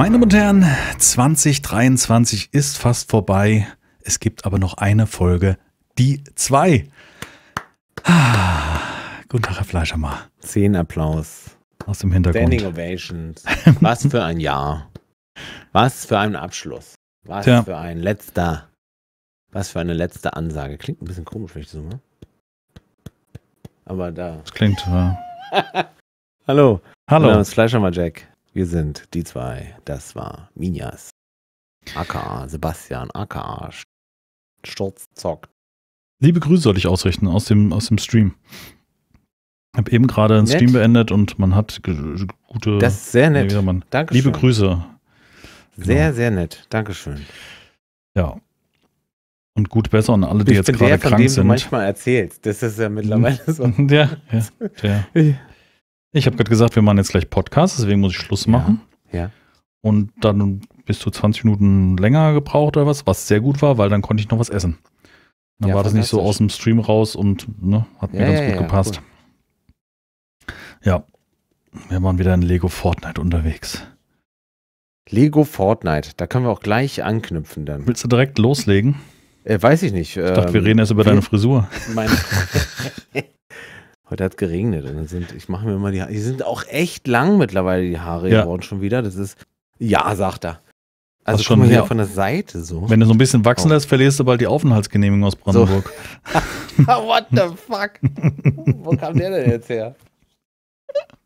Meine Damen und Herren, 2023 ist fast vorbei. Es gibt aber noch eine Folge, die zwei. Ah, guten Tag, Herr Fleischermar. Zehn Applaus. Aus dem Hintergrund. Standing Ovations. Was für ein Jahr. Was für ein Abschluss. Was Tja. für ein letzter. Was für eine letzte Ansage. Klingt ein bisschen komisch, wenn ich so mache. Aber da. Das klingt. Äh Hallo. Hallo. Mein Name ist Fleischermar Jack. Wir sind die zwei. Das war Minjas. AKA Sebastian, AKA Sturz zockt. Liebe Grüße soll ich ausrichten aus dem, aus dem Stream. Ich habe eben gerade einen nett. Stream beendet und man hat gute. Das ist sehr nett. Ja, Dankeschön. Liebe Grüße. Genau. Sehr, genau. sehr nett. Dankeschön. Ja. Und gut besser an alle, die ich jetzt gerade krank sind. Ich bin der, von dem du manchmal erzählt. Das ist ja mittlerweile so. ja, ja, ja. Ich habe gerade gesagt, wir machen jetzt gleich Podcast, deswegen muss ich Schluss machen. Ja. ja. Und dann bist du 20 Minuten länger gebraucht oder was, was sehr gut war, weil dann konnte ich noch was essen. Dann ja, war das nicht so aus dem Stream raus und ne, hat mir ja, ganz gut gepasst. Cool. Ja, wir waren wieder in Lego Fortnite unterwegs. Lego Fortnite, da können wir auch gleich anknüpfen dann. Willst du direkt loslegen? Äh, weiß ich nicht. Ich dachte, wir ähm, reden erst über deine Frisur. Meine Heute hat es geregnet und sind, ich mache mir immer die Haare. Die sind auch echt lang mittlerweile, die Haare ja. geworden schon wieder. Das ist, ja, sagt er. Also schon hier von der Seite so. Wenn du so ein bisschen wachsen oh. lässt, verlierst du bald die Aufenthaltsgenehmigung aus Brandenburg. So. What the fuck? Wo kam der denn jetzt her?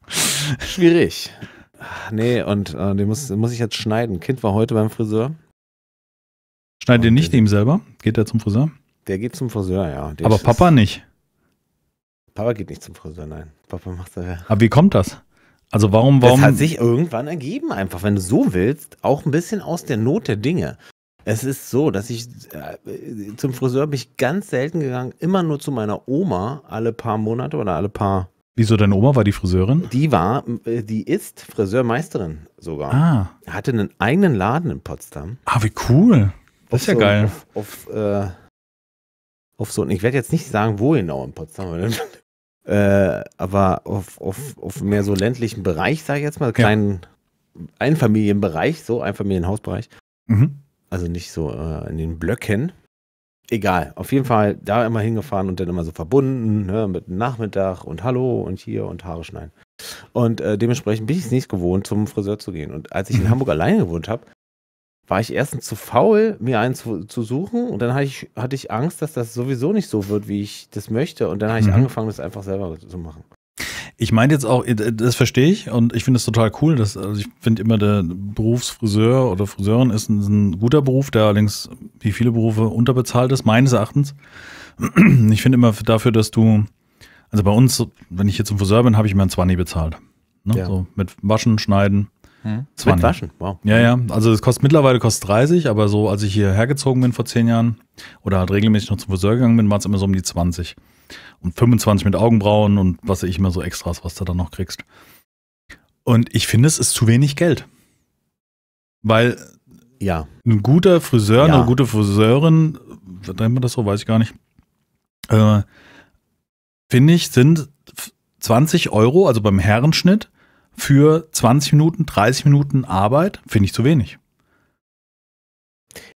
Schwierig. Nee, und äh, den muss, den muss ich jetzt schneiden. Kind war heute beim Friseur. Schneidet ihr nicht ihm selber? Geht er zum Friseur? Der geht zum Friseur, ja. Der Aber Papa nicht. Papa geht nicht zum Friseur, nein. Papa macht das ja. Aber wie kommt das? Also warum, warum? Das hat sich irgendwann ergeben, einfach, wenn du so willst, auch ein bisschen aus der Not der Dinge. Es ist so, dass ich äh, zum Friseur bin ich ganz selten gegangen, immer nur zu meiner Oma alle paar Monate oder alle paar. Wieso deine Oma war die Friseurin? Die war, äh, die ist Friseurmeisterin sogar. Ah. Hatte einen eigenen Laden in Potsdam. Ah, wie cool. Das ist ja so, geil. Auf, auf, äh, auf so, ich werde jetzt nicht sagen, wo genau in Potsdam, weil dann äh, aber auf, auf, auf mehr so ländlichen Bereich, sage ich jetzt mal, kleinen ja. Einfamilienbereich, so Einfamilienhausbereich. Mhm. Also nicht so äh, in den Blöcken. Egal, auf jeden Fall da immer hingefahren und dann immer so verbunden ne, mit Nachmittag und Hallo und hier und Haare schneiden. Und äh, dementsprechend bin ich es nicht gewohnt, zum Friseur zu gehen. Und als ich in mhm. Hamburg alleine gewohnt habe, war ich erstens zu faul, mir einen zu, zu suchen und dann hatte ich, hatte ich Angst, dass das sowieso nicht so wird, wie ich das möchte. Und dann habe ich mhm. angefangen, das einfach selber zu machen. Ich meine jetzt auch, äh, das verstehe ich und ich finde es total cool. Dass, also ich finde immer, der Berufsfriseur oder Friseurin ist ein, ist ein, guter Beruf, der allerdings wie viele Berufe unterbezahlt ist, meines Erachtens. Ich finde immer dafür, dass du, also bei uns, wenn ich jetzt zum Friseur bin, habe ich meinen ein Zwanni bezahlt. Ne? Ja. So mit Waschen, Schneiden, hm? 20. Mit Waschen, wow. Ja, ja. Also es kostet mittlerweile kostet 30, aber so, als ich hierher gezogen bin vor zehn Jahren oder halt regelmäßig noch zum Friseur gegangen bin, war es immer so um die 20. Und 25 mit Augenbrauen und was ich immer so Extras, was du dann noch kriegst. Und ich finde, es ist zu wenig Geld. Weil ja. ein guter Friseur, ja. eine gute Friseurin, nennt man das so, weiß ich gar nicht, äh, finde ich, sind 20 Euro, also beim Herrenschnitt, für 20 Minuten, 30 Minuten Arbeit, finde ich zu wenig.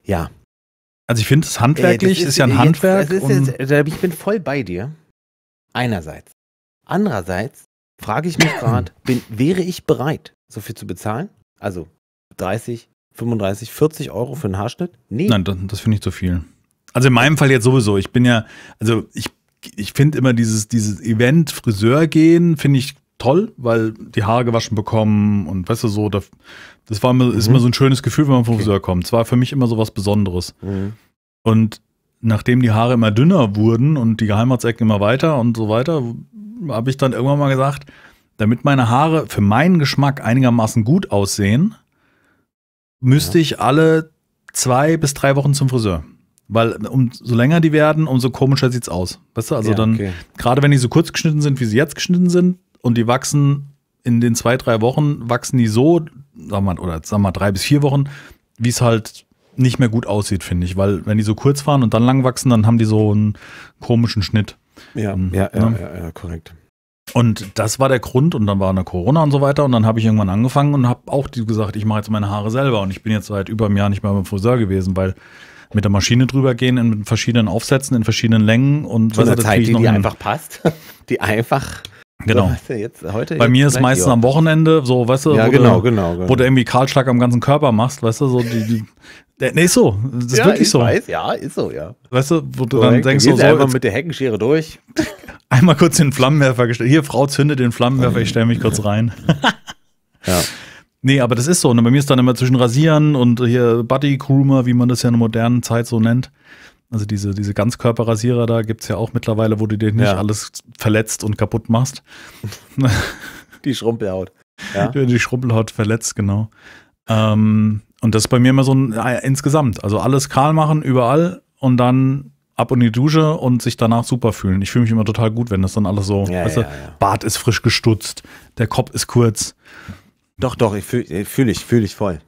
Ja. Also ich finde es äh, handwerklich, äh, ist, ist, ja ein jetzt, Handwerk. Jetzt, ich bin voll bei dir. Einerseits. Andererseits frage ich mich gerade, wäre ich bereit, so viel zu bezahlen? Also 30, 35, 40 Euro für einen Haarschnitt? Nee. Nein, das, das finde ich zu viel. Also in meinem Fall jetzt sowieso. Ich bin ja, also ich, ich finde immer dieses, dieses Event Friseur gehen, finde ich toll, weil die Haare gewaschen bekommen und weißt du so, das, das war mir, ist immer mhm. so ein schönes Gefühl, wenn man vom okay. Friseur kommt. Es war für mich immer so was Besonderes. Mhm. Und nachdem die Haare immer dünner wurden und die Geheimratsecken immer weiter und so weiter, habe ich dann irgendwann mal gesagt, damit meine Haare für meinen Geschmack einigermaßen gut aussehen, müsste ja. ich alle zwei bis drei Wochen zum Friseur. Weil umso länger die werden, umso komischer sieht es aus. Weißt du, also ja, dann, okay. gerade wenn die so kurz geschnitten sind, wie sie jetzt geschnitten sind, und die wachsen in den zwei, drei Wochen, wachsen die so, sag mal, oder sag mal drei bis vier Wochen, wie es halt nicht mehr gut aussieht, finde ich. Weil wenn die so kurz fahren und dann lang wachsen, dann haben die so einen komischen Schnitt. Ja, ähm, ja, ja, ne? ja, ja, korrekt. Und das war der Grund und dann war eine Corona und so weiter und dann habe ich irgendwann angefangen und habe auch gesagt, ich mache jetzt meine Haare selber und ich bin jetzt seit über einem Jahr nicht mehr beim Friseur gewesen, weil mit der Maschine drüber gehen in verschiedenen Aufsätzen, in verschiedenen Längen und Zu was das Zeit, die, die einfach passt, die einfach Genau. So, jetzt, heute, Bei mir ist meistens am Wochenende, so, weißt du, ja, wo, genau, du genau, genau. wo du irgendwie Kahlschlag am ganzen Körper machst, weißt du, so die, die Nee, ist so. Das ist ja, wirklich so. Weiß, ja, ist so, ja. Weißt du, wo du so, dann denkst, so, so einmal mit der Heckenschere durch. einmal kurz den Flammenwerfer gestellt. Hier, Frau, zündet den Flammenwerfer, ich stelle mich kurz rein. ja. Nee, aber das ist so. Und ne, bei mir ist dann immer zwischen Rasieren und hier Buddy Groomer, wie man das ja in der modernen Zeit so nennt. Also diese, diese Ganzkörperrasierer da gibt es ja auch mittlerweile, wo du dir nicht ja. alles verletzt und kaputt machst. die Schrumpelhaut. Ja. Die Schrumpelhaut verletzt, genau. Ähm, und das ist bei mir immer so ein äh, insgesamt. Also alles kahl machen, überall und dann ab in die Dusche und sich danach super fühlen. Ich fühle mich immer total gut, wenn das dann alles so, ja, weißt ja, du, ja. Bart ist frisch gestutzt, der Kopf ist kurz. Doch, doch, ich fühle fühl ich, fühle ich voll.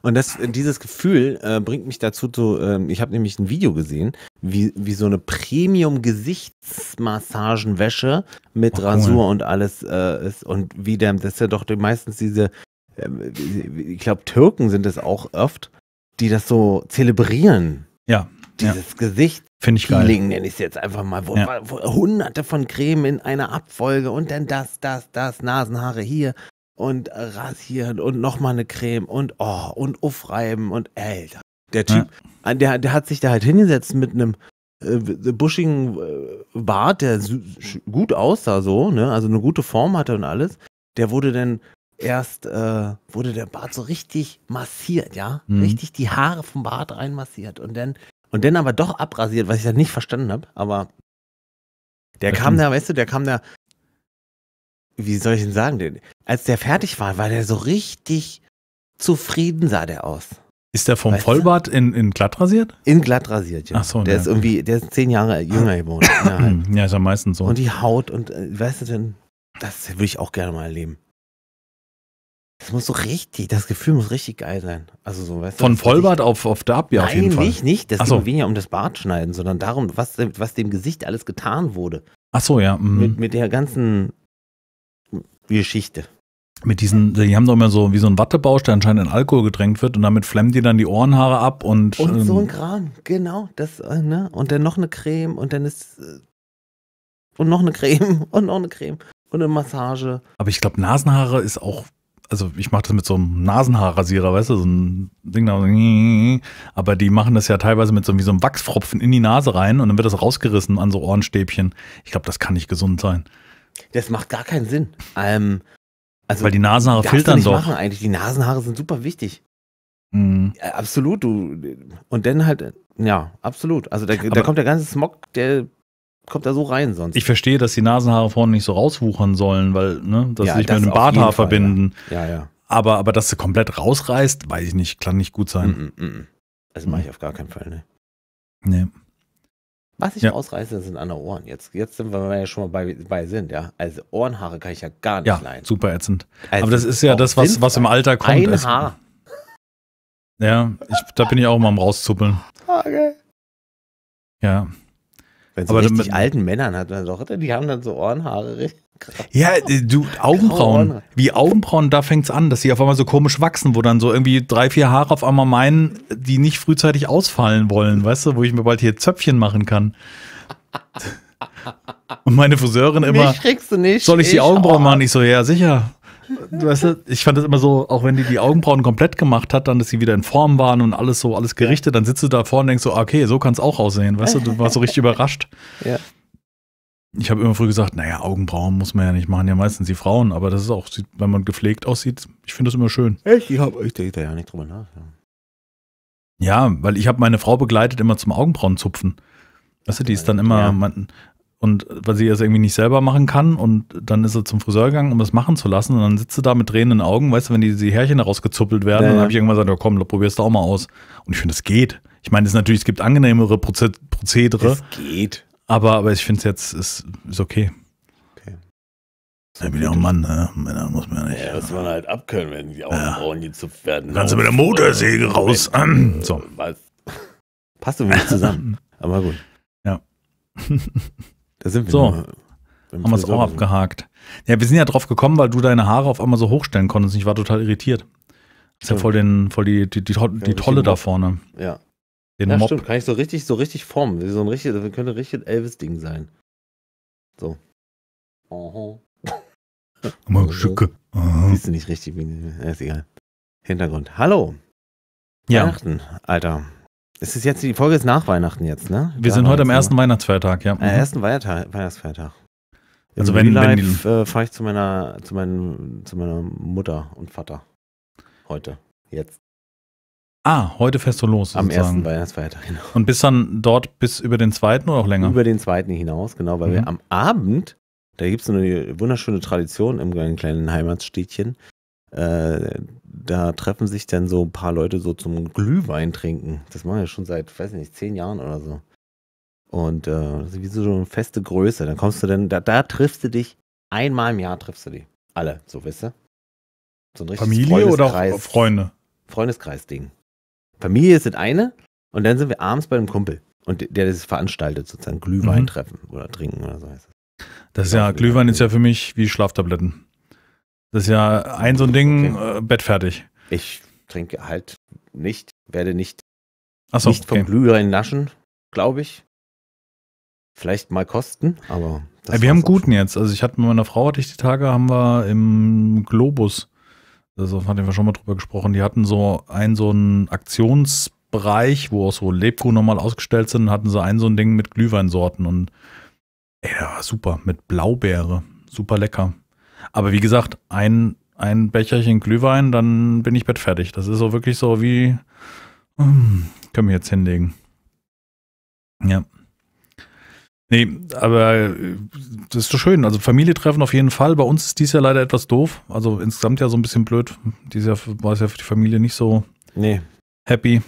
Und das, dieses Gefühl äh, bringt mich dazu zu, äh, ich habe nämlich ein Video gesehen, wie, wie so eine Premium-Gesichtsmassagenwäsche mit oh, Rasur cool. und alles äh, ist. Und wie der, das ist ja doch meistens diese, ähm, ich glaube, Türken sind es auch oft, die das so zelebrieren. Ja. Dieses ja. Gesicht. Finde ich geil. Feeling, nenne ich es jetzt einfach mal. Wo, ja. wo, hunderte von Cremen in einer Abfolge und dann das, das, das, Nasenhaare hier, und äh, rasieren und nochmal eine Creme und oh und aufreiben und älter. Der Typ, ja. Äh, der, der hat sich da halt hingesetzt mit einem äh, buschigen äh, Bart, der gut aussah so, ne? Also eine gute Form hatte und alles. Der wurde dann erst, äh, wurde der Bart so richtig massiert, ja? Mhm. Richtig die Haare vom Bart reinmassiert und dann und dann aber doch abrasiert, was ich dann nicht verstanden habe, aber der kam da, weißt du, der kam da wie soll ich denn sagen, als der fertig war, war der so richtig zufrieden, sah der aus. Ist der vom weißt Vollbart in, in glatt rasiert? In glatt rasiert, ja. Ach so, der ja. ist irgendwie, der ist zehn Jahre jünger geworden. ja, ist ja meistens so. Und die Haut und, äh, weißt du denn, das würde ich auch gerne mal erleben. Das muss so richtig, das Gefühl muss richtig geil sein. Also so, weißt Von du, Vollbart ich, auf, auf Abbie auf jeden Fall. Nicht, nicht. Das Ach so. ging weniger um das Bartschneiden, sondern darum, was, was dem Gesicht alles getan wurde. Ach so, ja. Mhm. Mit, mit der ganzen Geschichte. Mit diesen, die haben doch immer so wie so ein Wattebausch, der anscheinend in Alkohol gedrängt wird und damit flemmen die dann die Ohrenhaare ab und. Und ähm, so ein ähm, Kram, genau. Das, äh, ne? Und dann noch eine Creme und dann ist. Äh, und noch eine Creme und noch eine Creme und eine Massage. Aber ich glaube, Nasenhaare ist auch also ich mache das mit so einem Nasenhaarrasierer, weißt du, so ein Ding da. Aber die machen das ja teilweise mit so, wie so einem Wachsfropfen in die Nase rein und dann wird das rausgerissen an so Ohrenstäbchen. Ich glaube, das kann nicht gesund sein. Das macht gar keinen Sinn. Ähm, also Weil die Nasenhaare filtern doch. Machen eigentlich. Die Nasenhaare sind super wichtig. Mhm. Ja, absolut, du. Und dann halt, ja, absolut. Also da, da kommt der ganze Smog, der kommt da so rein sonst. Ich verstehe, dass die Nasenhaare vorne nicht so rauswuchern sollen, weil, ne, dass ja, sie sich das mit einem Barthaar verbinden. Ja. ja, ja. Aber, aber dass du komplett rausreißt, weiß ich nicht, kann nicht gut sein. Mm, mm, mm. mache mhm. ich auf gar keinen Fall, ne. Nee. Was ich ja. ausreiße, sind andere Ohren. Jetzt, jetzt sind wir ja schon mal bei, bei sind, ja. Also Ohrenhaare kann ich ja gar nicht ja, leiden. Super ätzend. Also Aber das ist ja das, was, was im Alter kommt. Ein ist. Haar. Ja, ich, da bin ich auch mal am rauszuppeln. Okay. Ja. Wenn so Aber mit alten Männern hat man doch, die haben dann so Ohrenhaare. Richtig. Ja, äh, du, Augenbrauen. Wie Augenbrauen, da fängt es an, dass sie auf einmal so komisch wachsen, wo dann so irgendwie drei, vier Haare auf einmal meinen, die nicht frühzeitig ausfallen wollen, weißt du, wo ich mir bald hier Zöpfchen machen kann. Und meine Friseurin immer, du nicht, soll ich, ich die Augenbrauen auch. machen? Ich so, ja, sicher. Weißt du, ich fand das immer so, auch wenn die die Augenbrauen komplett gemacht hat, dann, dass sie wieder in Form waren und alles so, alles gerichtet, dann sitzt du da vorne und denkst so, ah, okay, so kann es auch aussehen, weißt du, du warst so richtig überrascht. Ja ich habe immer früher gesagt, naja, Augenbrauen muss man ja nicht machen, ja meistens die Frauen, aber das ist auch, wenn man gepflegt aussieht, ich finde das immer schön. Echt? Ich, hab, ich denke da ja nicht drüber nach. Ja, ja weil ich habe meine Frau begleitet immer zum Augenbrauenzupfen. Weißt du, die ist dann immer, ja. man, und weil sie das irgendwie nicht selber machen kann und dann ist sie zum Friseur gegangen, um das machen zu lassen und dann sitzt sie da mit drehenden Augen, weißt du, wenn die, die Härchen rausgezuppelt werden, ja, dann habe ich irgendwann gesagt, oh, komm, probier's doch auch mal aus. Und ich finde, es geht. Ich meine, es natürlich, es gibt angenehmere Proze Prozedere. Es geht. Aber, aber ich finde es jetzt, ist, ist okay. okay. Ich bin ja auch ein Mann, ne? Männer muss man ja nicht. Ja, muss man halt abkönnen, wenn die Augenbrauen ja. gezupft werden. Kannst du mit der Motorsäge raus. An. Ähm, so. Passt irgendwie nicht zusammen. aber gut. Ja. da sind wir. So. haben wir es auch abgehakt. Ja, wir sind ja drauf gekommen, weil du deine Haare auf einmal so hochstellen konntest. Ich war total irritiert. ist ja hm. voll, den, voll die, die, die, die, die Tolle da vorne. Ja, den ja, Mob. stimmt, kann ich so richtig, so richtig formen. So ein richtig, das könnte ein richtig Elvis-Ding sein. So. Oh. Mal Schücke. Siehst du nicht richtig, wie, ist egal. Hintergrund. Hallo. Ja. Weihnachten, Alter. Es ist jetzt, die Folge ist nach Weihnachten jetzt, ne? Wir da sind heute am also ersten Weihnachtsfeiertag, ja. Äh, mhm. ersten Weihnachtstag, Weihnachtsfeiertag. Also Im also wenn, wenn die... äh, fahre ich zu meiner, zu, meinem, zu meiner Mutter und Vater. Heute. Jetzt. Ah, heute fährst du los. Am sozusagen. ersten Weihnachtsfeiertag, genau. Und bist dann dort bis über den zweiten oder auch länger? Über den zweiten hinaus, genau, weil mhm. wir am Abend, da gibt es eine wunderschöne Tradition im kleinen Heimatstädtchen. Äh, da treffen sich dann so ein paar Leute so zum Glühwein trinken. Das machen wir schon seit, weiß nicht, zehn Jahren oder so. Und äh, das ist wie so eine feste Größe. Dann kommst du dann, da, da triffst du dich, einmal im Jahr triffst du die. Alle, so weißt du? So Familie oder Freunde? Freundeskreis-Ding. Familie ist das eine und dann sind wir abends bei einem Kumpel und der das veranstaltet, sozusagen Glühwein mhm. treffen oder trinken oder so heißt das. Das ist ja, Glühwein ist ja für mich wie Schlaftabletten. Das ist ja ein so ein Ding, okay. äh, Bett fertig. Ich trinke halt nicht, werde nicht, so, nicht vom okay. Glühwein naschen, glaube ich. Vielleicht mal kosten, aber. wir haben guten schon. jetzt. Also ich hatte mit meiner Frau hatte ich die Tage, haben wir im Globus also hatten wir schon mal drüber gesprochen, die hatten so einen so einen Aktionsbereich, wo auch so Lebkuchen nochmal ausgestellt sind, hatten sie ein so ein Ding mit Glühweinsorten und ey, der war super, mit Blaubeere, super lecker. Aber wie gesagt, ein, ein Becherchen Glühwein, dann bin ich bettfertig. Das ist so wirklich so wie, hm, können wir jetzt hinlegen. Ja. Nee, aber äh, das ist so schön. Also Familie treffen auf jeden Fall. Bei uns ist dies ja leider etwas doof. Also insgesamt ja so ein bisschen blöd. Dieses Jahr war es ja für die Familie nicht so nee. happy.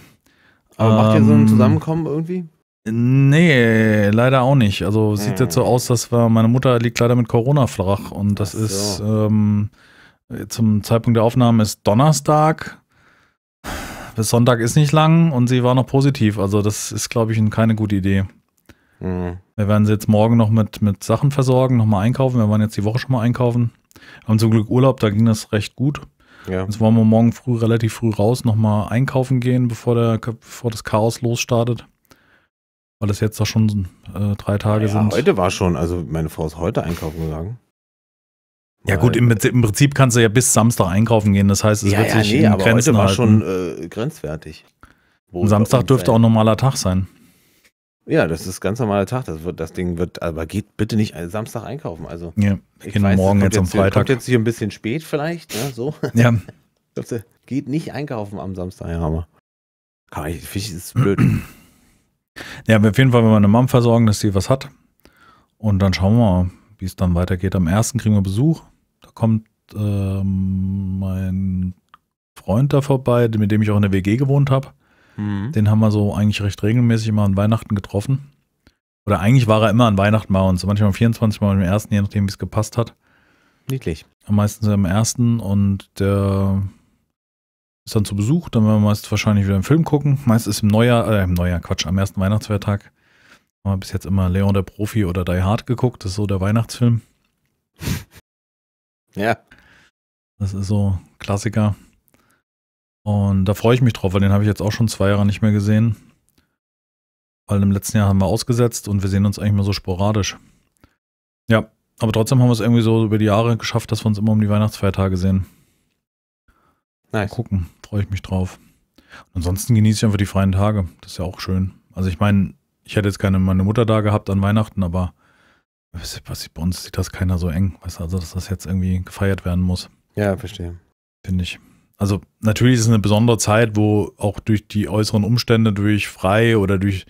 Aber ähm, macht ihr so ein ähm, Zusammenkommen irgendwie? Nee, leider auch nicht. Also hm. sieht äh. jetzt so aus, dass wir, meine Mutter liegt leider mit Corona flach und das so. ist ähm, zum Zeitpunkt der Aufnahme ist Donnerstag. Bis Sonntag ist nicht lang und sie war noch positiv. Also das ist, glaube ich, keine gute Idee. Mhm. Wir werden sie jetzt morgen noch mit, mit Sachen versorgen, nochmal einkaufen. Wir waren jetzt die Woche schon mal einkaufen. Wir Haben zum Glück Urlaub, da ging das recht gut. Ja. Jetzt wollen wir morgen früh relativ früh raus, nochmal einkaufen gehen, bevor, der, bevor das Chaos losstartet. Weil es jetzt doch schon äh, drei Tage ja, sind. Heute war schon, also meine Frau ist heute einkaufen gegangen. Ja, gut, im, im, Prinzip kannst du ja bis Samstag einkaufen gehen. Das heißt, es ja, wird sich ja, nee, in aber Grenzen heute war schon äh, grenzwertig. Wo Samstag dürfte auch normaler Tag sein. Ja, das ist ganz normaler Tag. Das, wird, das Ding wird, aber geht bitte nicht Samstag einkaufen. Also, ja, ich weiß, morgen jetzt am Freitag. Hier, kommt jetzt hier ein bisschen spät vielleicht, ne, so. Ja. geht nicht einkaufen am Samstag, Herr Hammer. Kann ich, finde ich, ist blöd. Ja, aber auf jeden Fall, wenn wir eine Mom versorgen, dass sie was hat. Und dann schauen wir mal, wie es dann weitergeht. Am ersten kriegen wir Besuch. Da kommt ähm, mein Freund da vorbei, mit dem ich auch in der WG gewohnt habe. Mhm. Den haben wir so eigentlich recht regelmäßig immer an Weihnachten getroffen. Oder eigentlich war er immer an Weihnachten bei uns. Manchmal am 24. Mal am ersten, je nachdem, wie es gepasst hat. Niedlich. Am meisten am ersten und der ist dann zu Besuch. Dann werden wir meist wahrscheinlich wieder einen Film gucken. Meist ist im Neujahr, äh, im Neujahr, Quatsch, am ersten Weihnachtsfeiertag haben wir bis jetzt immer Leon der Profi oder Die Hard geguckt. Das ist so der Weihnachtsfilm. ja. Das ist so Klassiker. Und da freue ich mich drauf, weil den habe ich jetzt auch schon zwei Jahre nicht mehr gesehen. Weil im letzten Jahr haben wir ausgesetzt und wir sehen uns eigentlich mal so sporadisch. Ja, aber trotzdem haben wir es irgendwie so über die Jahre geschafft, dass wir uns immer um die Weihnachtsfeiertage sehen. Nice. Mal gucken, freue ich mich drauf. Und ansonsten genieße ich einfach die freien Tage. Das ist ja auch schön. Also ich meine, ich hätte jetzt keine meine Mutter da gehabt an Weihnachten, aber was bei uns sieht das keiner so eng, weißt du, also dass das jetzt irgendwie gefeiert werden muss. Ja, verstehe. Finde ich also natürlich ist es eine besondere Zeit, wo auch durch die äußeren Umstände, durch frei oder durch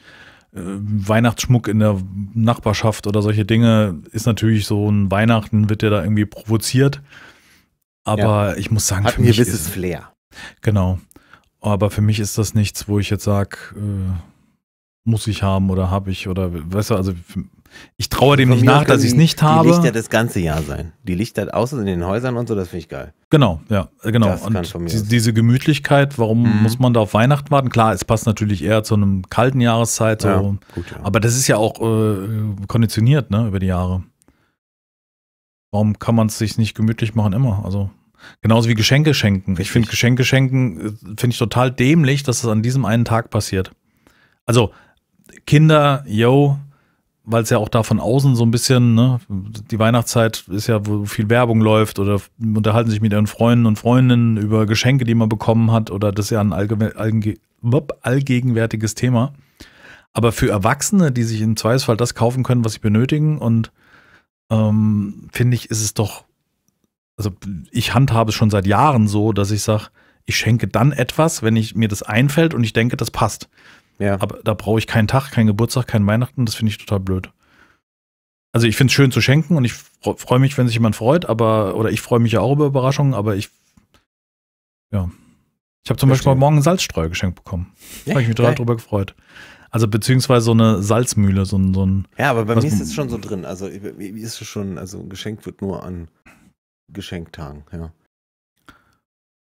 äh, Weihnachtsschmuck in der Nachbarschaft oder solche Dinge, ist natürlich so ein Weihnachten, wird ja da irgendwie provoziert. Aber ja. ich muss sagen, Hat für ein mich gewisses ist, Flair. Genau. Aber für mich ist das nichts, wo ich jetzt sage, äh, muss ich haben oder habe ich oder weißt du, also ich traue dem nicht nach, dass ich es nicht habe. Die Lichter das ganze Jahr sein. Die Lichter außer in den Häusern und so, das finde ich geil. Genau, ja, äh, genau. Das und von mir die, diese Gemütlichkeit, warum mhm. muss man da auf Weihnachten warten? Klar, es passt natürlich eher zu einem kalten Jahreszeit. So. Ja, gut, ja. Aber das ist ja auch äh, konditioniert, ne, über die Jahre. Warum kann man es sich nicht gemütlich machen immer? Also genauso wie Geschenke schenken. Ich finde Geschenke schenken äh, finde ich total dämlich, dass es das an diesem einen Tag passiert. Also Kinder, yo, weil es ja auch da von außen so ein bisschen, ne, die Weihnachtszeit ist ja, wo viel Werbung läuft oder unterhalten sich mit ihren Freunden und Freundinnen über Geschenke, die man bekommen hat oder das ist ja ein allge allge allgegenwärtiges Thema. Aber für Erwachsene, die sich im Zweifelsfall das kaufen können, was sie benötigen und ähm, finde ich, ist es doch, also ich handhabe es schon seit Jahren so, dass ich sage, ich schenke dann etwas, wenn ich mir das einfällt und ich denke, das passt. Ja. Aber da brauche ich keinen Tag, keinen Geburtstag, keinen Weihnachten. Das finde ich total blöd. Also ich finde es schön zu schenken und ich freue mich, wenn sich jemand freut, aber, oder ich freue mich ja auch über Überraschungen, aber ich, ja. Ich habe zum Verstehe. Beispiel Morgen einen Salzstreuer geschenkt bekommen. Ja, habe ich mich total drüber gefreut. Also beziehungsweise so eine Salzmühle, so ein, so ein Ja, aber bei mir ist es schon so drin. Also wie ist es schon, also geschenkt wird nur an Geschenktagen, ja.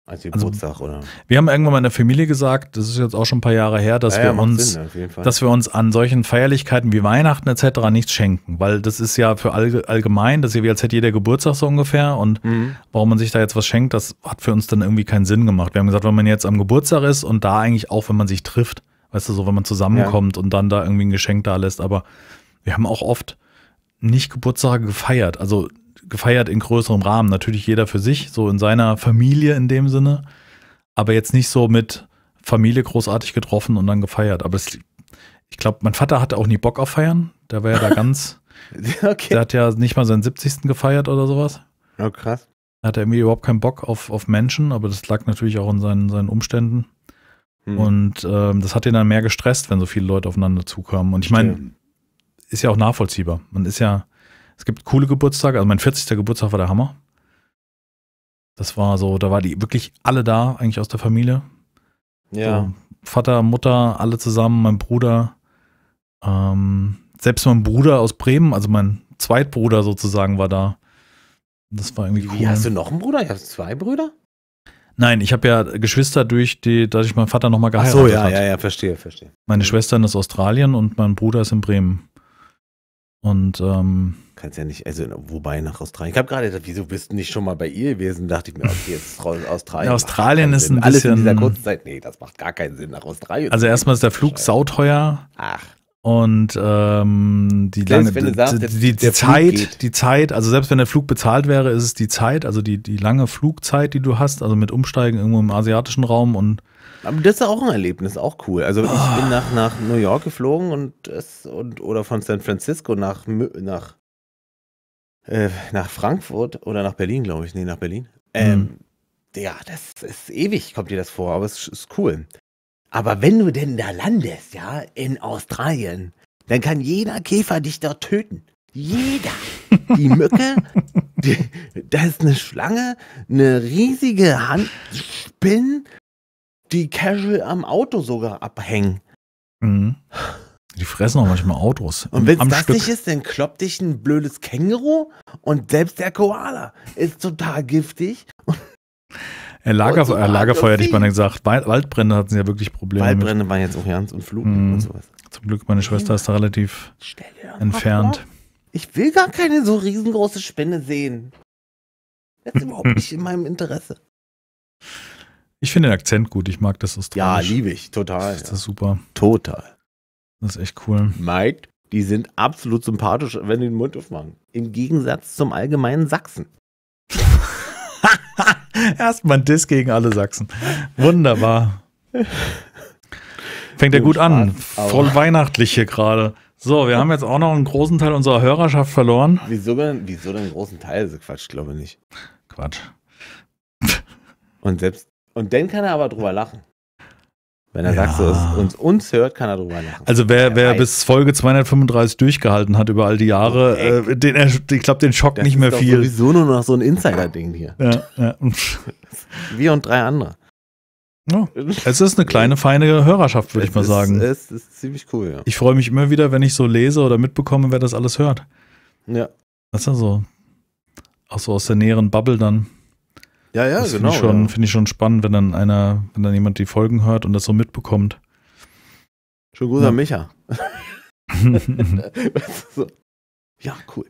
Als also, Geburtstag, also, oder? Wir haben irgendwann mal in der Familie gesagt, das ist jetzt auch schon ein paar Jahre her, dass, ja, wir, ja, uns, Sinn, dass wir uns an solchen Feierlichkeiten wie Weihnachten etc. nichts schenken, weil das ist ja für all, allgemein, das ist ja wie als hätte jeder Geburtstag so ungefähr und mhm. warum man sich da jetzt was schenkt, das hat für uns dann irgendwie keinen Sinn gemacht. Wir haben gesagt, wenn man jetzt am Geburtstag ist und da eigentlich auch, wenn man sich trifft, weißt du, so wenn man zusammenkommt ja. und dann da irgendwie ein Geschenk da lässt, aber wir haben auch oft nicht Geburtstage gefeiert, also gefeiert in größerem Rahmen. Natürlich jeder für sich, so in seiner Familie in dem Sinne. Aber jetzt nicht so mit Familie großartig getroffen und dann gefeiert. Aber es, ich glaube, mein Vater hatte auch nie Bock auf Feiern. Der war ja da ganz. okay. Der hat ja nicht mal seinen 70. gefeiert oder sowas. Oh, krass. Da hatte er irgendwie überhaupt keinen Bock auf, auf Menschen, aber das lag natürlich auch in seinen, seinen Umständen. Hm. Und ähm, das hat ihn dann mehr gestresst, wenn so viele Leute aufeinander zukamen. Und ich meine, ist ja auch nachvollziehbar. Man ist ja, es gibt coole Geburtstage. Also mein 40. Geburtstag war der Hammer. Das war so, da waren die wirklich alle da, eigentlich aus der Familie. Ja. So, Vater, Mutter, alle zusammen, mein Bruder. Ähm, selbst mein Bruder aus Bremen, also mein Zweitbruder sozusagen, war da. Das war irgendwie cool. Wie, hast du noch einen Bruder? Ich du zwei Brüder? Nein, ich habe ja Geschwister durch die, dadurch mein Vater nochmal geheiratet Ach so, ja, hat. ja, ja, verstehe, verstehe. Meine mhm. Schwester ist aus Australien und mein Bruder ist in Bremen. Und ähm, Kannst ja nicht, also wobei nach Australien. Ich habe gerade gedacht, wieso bist du nicht schon mal bei ihr gewesen? Dachte ich mir, okay, jetzt Australien. Australien ist ein Alles bisschen. Alles in dieser kurzen Zeit, nee, das macht gar keinen Sinn, nach Australien. Also erstmal ist der Flug sauteuer. Ach. Und ähm, die selbst lange sagst, die, die Zeit, die Zeit, also selbst wenn der Flug bezahlt wäre, ist es die Zeit, also die, die lange Flugzeit, die du hast, also mit Umsteigen irgendwo im asiatischen Raum und aber das ist auch ein Erlebnis, auch cool. Also ich oh. bin nach, nach New York geflogen und, und oder von San Francisco nach, nach äh, nach Frankfurt oder nach Berlin, glaube ich. Nee, nach Berlin. Ähm, mhm. Ja, das ist ewig, kommt dir das vor, aber es ist cool. Aber wenn du denn da landest, ja, in Australien, dann kann jeder Käfer dich dort töten. Jeder. Die Mücke, die, da ist eine Schlange, eine riesige Handspinne, die casual am Auto sogar abhängen. Mhm. Die fressen auch manchmal Autos. Und wenn das Stück. nicht ist, dann kloppt dich ein blödes Känguru und selbst der Koala ist total giftig. Er, Lager, so er lagerfeuert dich, man gesagt. Waldbrände hatten sie ja wirklich Probleme. Waldbrände mit. waren jetzt auch Jans und Fluten hm. und sowas. Zum Glück, meine Schwester ist da relativ entfernt. Ich will gar keine so riesengroße Spinne sehen. Das ist überhaupt nicht in meinem Interesse. Ich finde den Akzent gut. Ich mag das australisch. Ja, liebe ich. Total. Das ist ja. das super. Total. Das ist echt cool. Mike, die sind absolut sympathisch, wenn die den Mund aufmachen. Im Gegensatz zum allgemeinen Sachsen. Erstmal ein Diss gegen alle Sachsen. Wunderbar. Fängt ja gut an. Voll weihnachtlich hier gerade. So, wir haben jetzt auch noch einen großen Teil unserer Hörerschaft verloren. Wieso denn, wieso denn einen großen Teil? Also Quatsch, glaube ich nicht. Quatsch. Und selbst, und dann kann er aber drüber lachen. Wenn er ja. sagt, so es uns, uns hört, kann er drüber lachen. Also wer, wer bis Folge 235 durchgehalten hat über all die Jahre, äh, den, ich glaube, den schockt das nicht mehr ist viel. Sowieso nur noch so ein Insider-Ding hier. Ja, ja. Wir und drei andere. Ja. Es ist eine kleine, feine Hörerschaft, würde ich mal ist, sagen. Es ist ziemlich cool, ja. Ich freue mich immer wieder, wenn ich so lese oder mitbekomme, wer das alles hört. Ja. Das ist ja so. Auch so aus der näheren Bubble dann. Ja, ja, das genau. Finde ich, schon, ja. find ich schon spannend, wenn dann einer, wenn dann jemand die Folgen hört und das so mitbekommt. Schon guter ja. Micha. so. Ja, cool.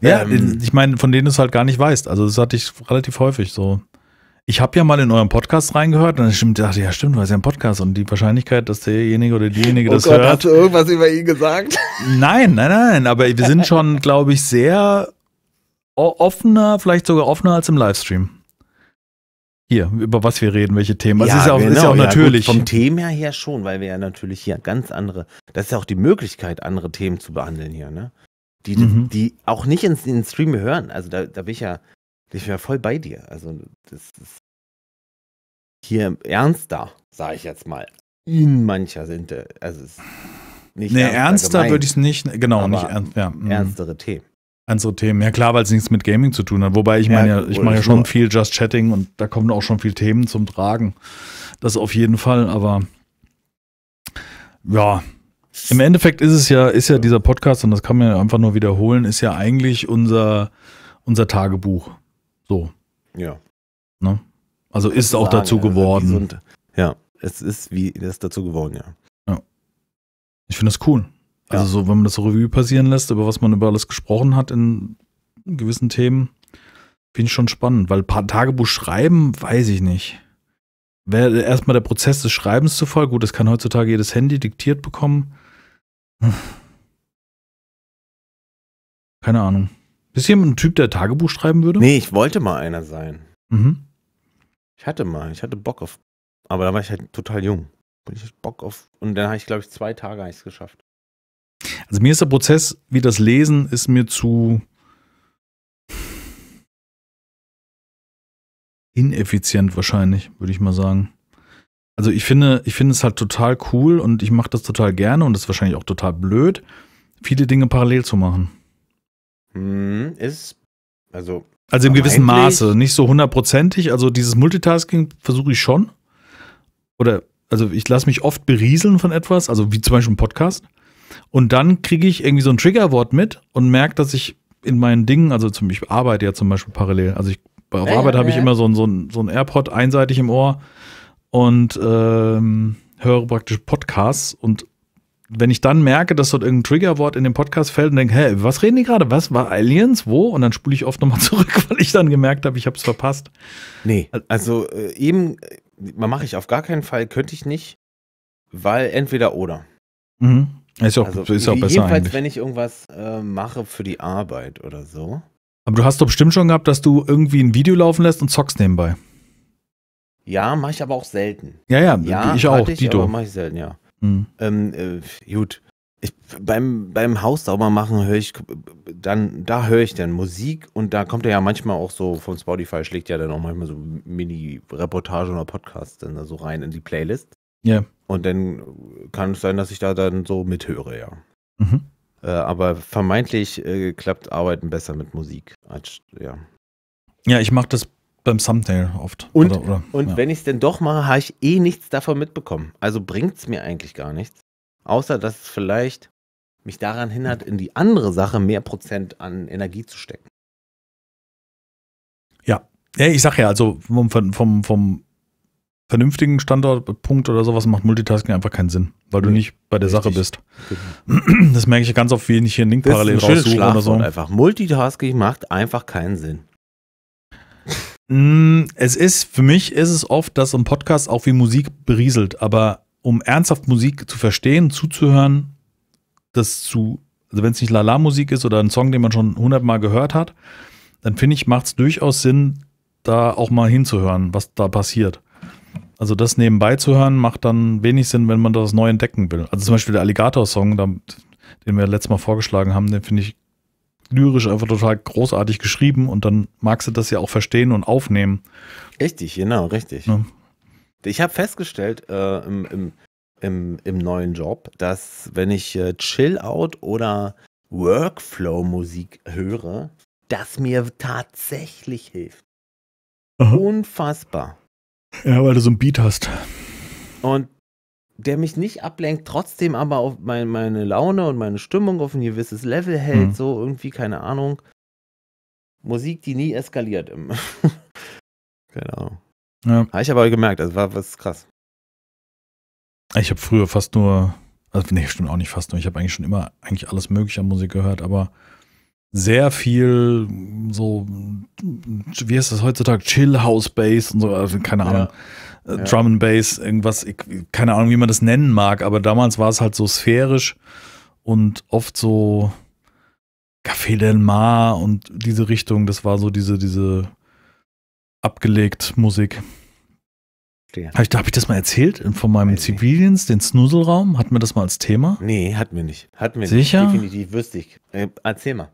Ja, ähm, ich meine, von denen du es halt gar nicht weißt. Also das hatte ich relativ häufig so. Ich habe ja mal in euren Podcast reingehört und dann stimmt, dachte ja stimmt, du hast ja einen Podcast und die Wahrscheinlichkeit, dass derjenige oder diejenige oh das Gott, hört. Hast du irgendwas über ihn gesagt? Nein, nein, nein, aber wir sind schon, glaube ich, sehr offener, vielleicht sogar offener als im Livestream hier, über was wir reden, welche Themen. Das ja, ist, auch, genau, ist ja auch natürlich. Ja, gut, vom Thema her schon, weil wir ja natürlich hier ganz andere, das ist ja auch die Möglichkeit, andere Themen zu behandeln hier, ne? Die, mhm. die auch nicht in den Stream hören. Also da, da bin ich ja, bin ja voll bei dir. Also das ist hier ernster, sage ich jetzt mal. In mancher sind, also es ist nicht. Nee, ernster, ernster würde ich es nicht, genau, nicht ernst, ja. Mhm. Ernstere Themen andere Themen. Ja klar, weil es nichts mit Gaming zu tun hat. Wobei ich meine ja, ich mache ja schon viel Just Chatting und da kommen auch schon viele Themen zum Tragen. Das auf jeden Fall, aber ja, im Endeffekt ist es ja, ist ja dieser Podcast, und das kann man ja einfach nur wiederholen, ist ja eigentlich unser, unser Tagebuch. So. Ja. Ne? Also ist auch sagen, dazu also geworden. Ja, es ist wie es ist dazu geworden, ja. Ja. Ich finde das cool. Also ja. so, wenn man das Revue passieren lässt, über was man über alles gesprochen hat in gewissen Themen, finde ich schon spannend, weil ein paar Tagebuch schreiben, weiß ich nicht. Wäre erstmal der Prozess des Schreibens zu voll. Gut, das kann heutzutage jedes Handy diktiert bekommen. Keine Ahnung. Bist du jemand ein Typ, der Tagebuch schreiben würde? Nee, ich wollte mal einer sein. Mhm. Ich hatte mal, ich hatte Bock auf. Aber da war ich halt total jung. Und ich hatte Bock auf. Und dann habe ich, glaube ich, zwei Tage ich es geschafft. Also mir ist der Prozess, wie das Lesen, ist mir zu ineffizient wahrscheinlich, würde ich mal sagen. Also ich finde, ich finde es halt total cool und ich mache das total gerne und das ist wahrscheinlich auch total blöd, viele Dinge parallel zu machen. Hm, ist also also im gewissen Maße, nicht so hundertprozentig. Also dieses Multitasking versuche ich schon. Oder also ich lasse mich oft berieseln von etwas, also wie zum Beispiel ein Podcast. Und dann kriege ich irgendwie so ein Triggerwort mit und merke, dass ich in meinen Dingen, also zum, ich arbeite ja zum Beispiel parallel, also ich, auf Arbeit habe ich immer so ein, so, ein, so ein AirPod einseitig im Ohr und ähm, höre praktisch Podcasts und wenn ich dann merke, dass dort irgendein Triggerwort in dem Podcast fällt und denke, hä, was reden die gerade? Was war Aliens? Wo? Und dann spule ich oft nochmal zurück, weil ich dann gemerkt habe, ich habe es verpasst. Nee, also äh, eben, äh, mache ich auf gar keinen Fall, könnte ich nicht, weil entweder oder. Mhm. Ist auch, also, ist auch besser. Jedenfalls, eigentlich. wenn ich irgendwas äh, mache für die Arbeit oder so. Aber du hast doch bestimmt schon gehabt, dass du irgendwie ein Video laufen lässt und zockst nebenbei. Ja, mache ich aber auch selten. Ja, ja, ja ich auch, ich, Dito. mache ich selten, ja. Mhm. Ähm, äh, gut. Ich, beim, beim Haus sauber machen höre ich, dann, da höre ich dann Musik und da kommt er ja manchmal auch so von Spotify, schlägt ja dann auch manchmal so Mini-Reportage oder Podcasts dann da so rein in die Playlist. Ja. Und dann kann es sein, dass ich da dann so mithöre, ja. Mhm. Äh, aber vermeintlich äh, klappt Arbeiten besser mit Musik. Als, ja. ja, ich mache das beim Thumbnail oft. Und, oder, oder, und ja. wenn ich es denn doch mache, habe ich eh nichts davon mitbekommen. Also bringt es mir eigentlich gar nichts. Außer, dass es vielleicht mich daran hindert, in die andere Sache mehr Prozent an Energie zu stecken. Ja, ja ich sage ja, also vom, vom, vom vernünftigen Standortpunkt oder sowas macht Multitasking einfach keinen Sinn, weil du nee, nicht bei der Sache bist. Genau. Das merke ich ganz oft, wenn ich hier einen Link das parallel ein raussuche oder so. Einfach. Multitasking macht einfach keinen Sinn. Mm, es ist, für mich ist es oft, dass ein Podcast auch wie Musik berieselt, aber um ernsthaft Musik zu verstehen, zuzuhören, das zu, also wenn es nicht Lala-Musik ist oder ein Song, den man schon hundertmal gehört hat, dann finde ich, macht es durchaus Sinn, da auch mal hinzuhören, was da passiert. Also das nebenbei zu hören, macht dann wenig Sinn, wenn man das neu entdecken will. Also zum Beispiel der Alligator-Song, den wir letztes Mal vorgeschlagen haben, den finde ich lyrisch einfach total großartig geschrieben und dann magst du das ja auch verstehen und aufnehmen. Richtig, genau, richtig. Ja. Ich habe festgestellt äh, im, im, im, im, neuen Job, dass wenn ich äh, Chill-Out oder Workflow-Musik höre, das mir tatsächlich hilft. Aha. Unfassbar. Ja, weil du so ein Beat hast. Und der mich nicht ablenkt, trotzdem aber auf mein, meine Laune und meine Stimmung auf ein gewisses Level hält, mhm. so irgendwie, keine Ahnung. Musik, die nie eskaliert. keine Ahnung. Ja. Habe ich aber gemerkt, das war was krass. Ich habe früher fast nur, also nee, stimmt auch nicht fast nur, ich habe eigentlich schon immer eigentlich alles Mögliche an Musik gehört, aber sehr viel so, wie heißt das heutzutage, Chill House Bass und so, also keine Ahnung, ja. Äh, ja. Drum and Bass, irgendwas, ich, keine Ahnung, wie man das nennen mag, aber damals war es halt so sphärisch und oft so Café del Mar und diese Richtung, das war so diese, diese abgelegt Musik. Ja. Habe ich, hab ich das mal erzählt von meinem Weiß Civilians, nicht. den Snuselraum? Hatten wir das mal als Thema? Nee, hatten wir nicht. Hatten wir Sicher? nicht. Definitiv wüsste ich. Äh, erzähl mal.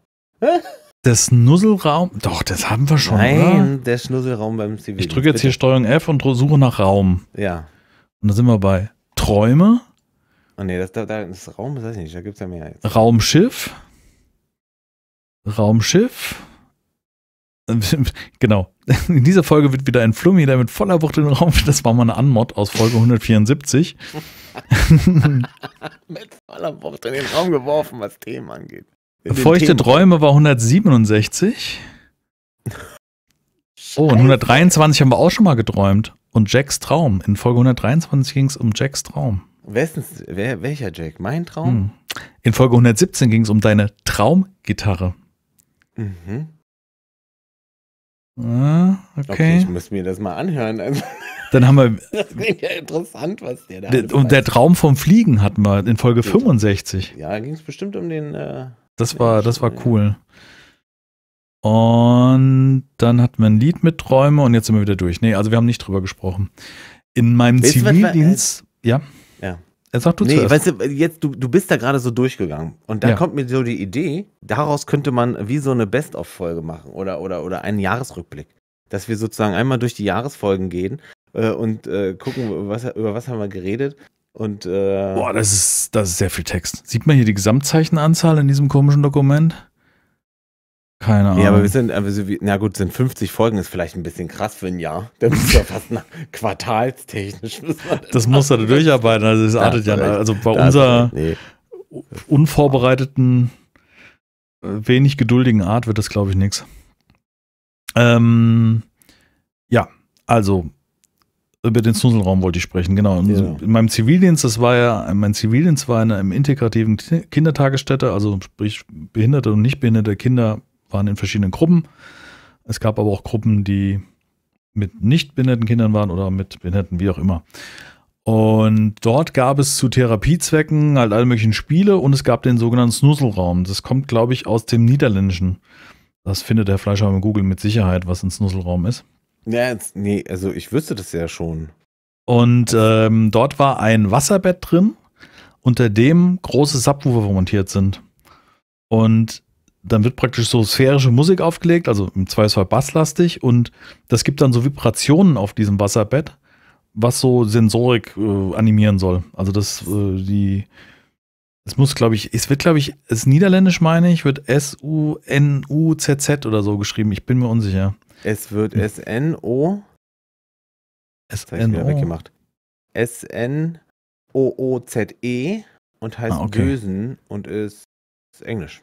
Der Snusselraum? Doch, das haben wir schon. Nein, oder? der Schnusselraum beim Zivil. Ich drücke jetzt hier Steuerung F und suche nach Raum. Ja. Und da sind wir bei Träume. Oh nee, das, das, das Raum das weiß ich nicht, da gibt es ja mehr. Jetzt. Raumschiff. Raumschiff. genau. In dieser Folge wird wieder ein Flummi, der mit voller Wucht in den Raum Das war mal eine Anmod aus Folge 174. mit voller Wucht in den Raum geworfen, was Themen angeht. Feuchte Themen. Träume war 167. Oh, und 123 haben wir auch schon mal geträumt. Und Jacks Traum. In Folge 123 ging es um Jacks Traum. Westens, wer, welcher Jack? Mein Traum? Hm. In Folge 117 ging es um deine Traumgitarre. Mhm. Ah, okay. okay. Ich muss mir das mal anhören. Also, Dann haben wir. Das klingt ja interessant, was der da. Der, und der Traum vom Fliegen hatten wir in Folge 65. Ja, da ging es bestimmt um den. Äh das war, das war cool. Und dann hatten wir ein Lied mit Träume und jetzt sind wir wieder durch. Nee, also wir haben nicht drüber gesprochen. In meinem weißt Zivildienst, du, äh, ja. Ja. Jetzt sag du nee, zuerst. weißt du, jetzt, du, du bist da gerade so durchgegangen. Und da ja. kommt mir so die Idee, daraus könnte man wie so eine Best-of-Folge machen oder, oder, oder einen Jahresrückblick. Dass wir sozusagen einmal durch die Jahresfolgen gehen äh, und äh, gucken, was, über was haben wir geredet und, äh, Boah, das ist, das ist sehr viel Text. Sieht man hier die Gesamtzeichenanzahl in diesem komischen Dokument? Keine Ahnung. Ja, aber wir sind, also, na gut, sind 50 Folgen, ist vielleicht ein bisschen krass für ein Jahr. Da müssen ja fast nach, quartalstechnisch. Das, das muss er durcharbeiten. Also, es artet ja, also bei unserer nee. unvorbereiteten, äh, wenig geduldigen Art wird das, glaube ich, nichts. Ähm, ja, also über den Snusselraum wollte ich sprechen, genau. Ja. In meinem Zivildienst, das war ja, mein Zivildienst war in einem integrativen Kindertagesstätte, also sprich behinderte und nicht behinderte Kinder waren in verschiedenen Gruppen. Es gab aber auch Gruppen, die mit nicht behinderten Kindern waren oder mit behinderten, wie auch immer. Und dort gab es zu Therapiezwecken halt alle möglichen Spiele und es gab den sogenannten Snusselraum. Das kommt, glaube ich, aus dem Niederländischen. Das findet der Fleischer im Google mit Sicherheit, was ein Snusselraum ist. Ja, nee, also ich wüsste das ja schon. Und ähm, dort war ein Wasserbett drin, unter dem große Subwoofer montiert sind. Und dann wird praktisch so sphärische Musik aufgelegt, also im Zweifelsfall basslastig, und das gibt dann so Vibrationen auf diesem Wasserbett, was so Sensorik äh, animieren soll. Also das, äh, die, es muss, glaube ich, es wird, glaube ich, es ist niederländisch, meine ich, wird S-U-N-U-Z-Z oder so geschrieben. Ich bin mir unsicher. Es wird hm. S-N-O. habe ich wieder weggemacht. S-N-O-O-Z-E und ah, heißt ah, okay. Bösen und ist, ist Englisch.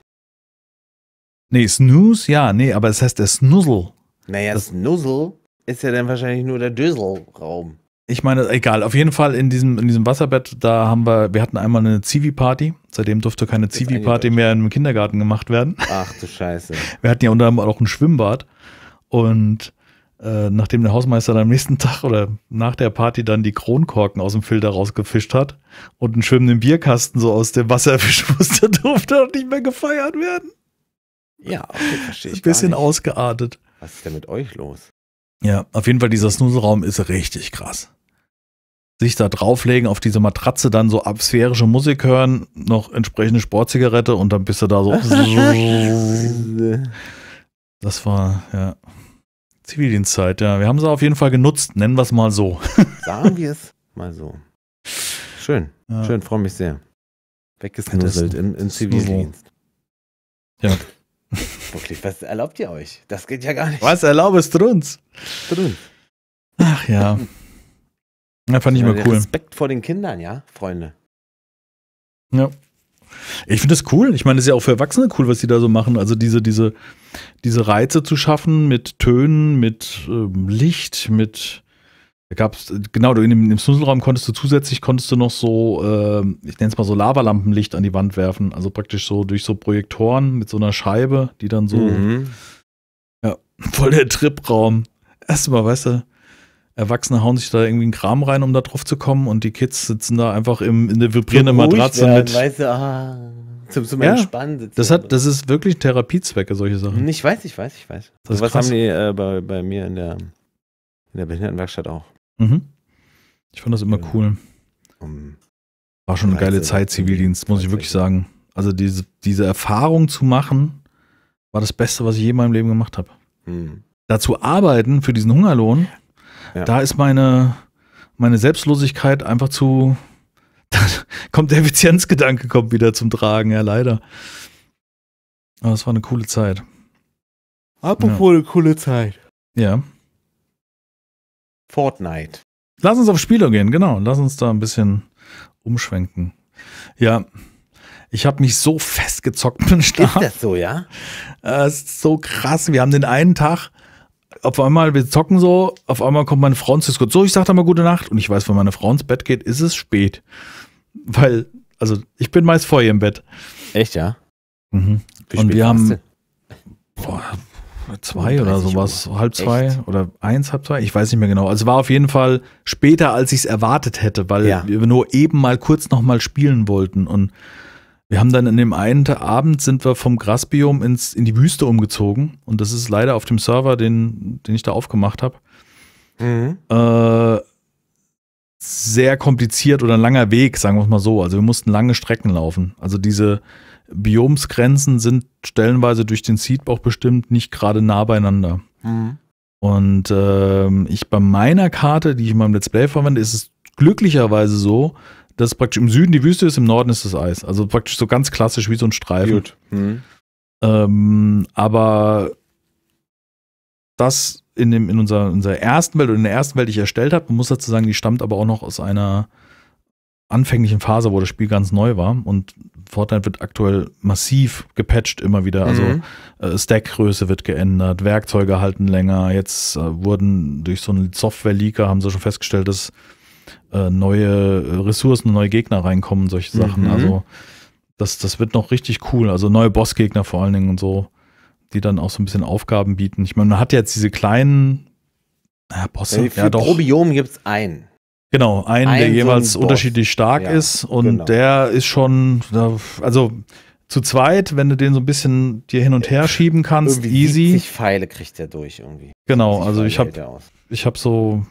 Nee, Snooze, ja, nee, aber es heißt der Snuzzle. Naja, das Snuzzle ist ja dann wahrscheinlich nur der Döselraum. Ich meine, egal, auf jeden Fall in diesem, in diesem Wasserbett, da haben wir, wir hatten einmal eine Zivi-Party. Seitdem durfte keine Zivi-Party mehr im Kindergarten gemacht werden. Ach du Scheiße. Wir hatten ja unter anderem auch ein Schwimmbad. Und äh, nachdem der Hausmeister dann am nächsten Tag oder nach der Party dann die Kronkorken aus dem Filter rausgefischt hat und einen schwimmenden Bierkasten so aus dem Wasser erwischen musste, durfte er nicht mehr gefeiert werden. Ja, okay, verstehe ich. Ein bisschen ausgeartet. Was ist denn mit euch los? Ja, auf jeden Fall, dieser Snuselraum ist richtig krass sich da drauflegen, auf diese Matratze dann so absphärische Musik hören, noch entsprechende Sportzigarette und dann bist du da so. das war, ja. Zivildienstzeit, ja. Wir haben sie auf jeden Fall genutzt, nennen wir es mal so. Sagen wir es mal so. Schön, ja. schön, freue mich sehr. Weggesnusselt in, in Zivildienst. Ja. Wirklich, was erlaubt ihr euch? Das geht ja gar nicht. Was erlaubest du uns? Drin. Ach ja. Da fand ich äh, mal cool. Respekt vor den Kindern, ja, Freunde. Ja. Ich finde das cool. Ich meine, das ist ja auch für Erwachsene cool, was die da so machen. Also diese, diese, diese Reize zu schaffen mit Tönen, mit ähm, Licht, mit da gab's, genau, du in dem, im Snusselraum konntest du zusätzlich, konntest du noch so, äh, ich nenne es mal so Lavalampenlicht an die Wand werfen. Also praktisch so durch so Projektoren mit so einer Scheibe, die dann so, mhm. ja, voll der Tripraum. Erstmal, weißt du, Erwachsene hauen sich da irgendwie einen Kram rein, um da drauf zu kommen und die Kids sitzen da einfach im, in der vibrierenden Matratze werden, mit. Weißt du, ah, zum, zum ja, Entspannen das, hat, das ist wirklich Therapiezwecke, solche Sachen. Hm, ich weiß, ich weiß, ich weiß. Das so was haben die äh, bei, bei mir in der, in der Behindertenwerkstatt auch. Mhm. Ich fand das immer cool. War schon eine geile Zeit, Zivildienst, muss ich wirklich sagen. Also diese, diese Erfahrung zu machen, war das Beste, was ich je in meinem Leben gemacht habe. Hm. Dazu arbeiten für diesen Hungerlohn. Ja. Da ist meine, meine Selbstlosigkeit einfach zu. Da kommt der Effizienzgedanke kommt wieder zum Tragen, ja, leider. Aber es war eine coole Zeit. Apropos ja. eine coole Zeit. Ja. Fortnite. Lass uns auf Spieler gehen, genau. Lass uns da ein bisschen umschwenken. Ja, ich habe mich so festgezockt mit dem Start. Ist das so, ja? Äh, ist so krass. Wir haben den einen Tag auf einmal, wir zocken so, auf einmal kommt meine Frau ins Discord. So, ich sag da mal gute Nacht. Und ich weiß, wenn meine Frau ins Bett geht, ist es spät. Weil, also ich bin meist vor ihr im Bett. Echt, ja? Mhm. Und wir haben boah, zwei oder sowas, Uhr. halb zwei Echt? oder eins, halb zwei, ich weiß nicht mehr genau. Also war auf jeden Fall später, als ich es erwartet hätte, weil ja. wir nur eben mal kurz nochmal spielen wollten. Und wir haben dann in dem einen Abend sind wir vom Grasbiom ins, in die Wüste umgezogen und das ist leider auf dem Server, den, den ich da aufgemacht habe. Mhm. Äh, sehr kompliziert oder ein langer Weg, sagen wir es mal so. Also wir mussten lange Strecken laufen. Also diese Biomsgrenzen sind stellenweise durch den Seedbauch bestimmt nicht gerade nah beieinander. Mhm. Und äh, ich bei meiner Karte, die ich in meinem Let's Play verwende, ist es glücklicherweise so, dass praktisch im Süden die Wüste ist, im Norden ist das Eis. Also praktisch so ganz klassisch wie so ein Streifen. Gut. Mhm. Ähm, aber das in, dem, in unserer, unserer ersten Welt oder in der ersten Welt, die ich erstellt habe, man muss dazu sagen, die stammt aber auch noch aus einer anfänglichen Phase, wo das Spiel ganz neu war. Und Fortnite wird aktuell massiv gepatcht immer wieder. Also mhm. äh, Stackgröße wird geändert, Werkzeuge halten länger. Jetzt äh, wurden durch so einen Software-Leaker, haben sie schon festgestellt, dass äh, neue äh, Ressourcen, neue Gegner reinkommen, solche Sachen. Mhm. Also das, das wird noch richtig cool. Also neue Bossgegner vor allen Dingen und so, die dann auch so ein bisschen Aufgaben bieten. Ich meine, man hat jetzt diese kleinen ja, Bosse. Ja, für ja, doch. Pro gibt es einen. Genau, einen, ein der so jeweils ein unterschiedlich stark ja, ist und genau. der ist schon, also zu zweit, wenn du den so ein bisschen dir hin und her schieben kannst, irgendwie easy. 70 Pfeile kriegt der durch irgendwie. Genau, also ich habe ich habe so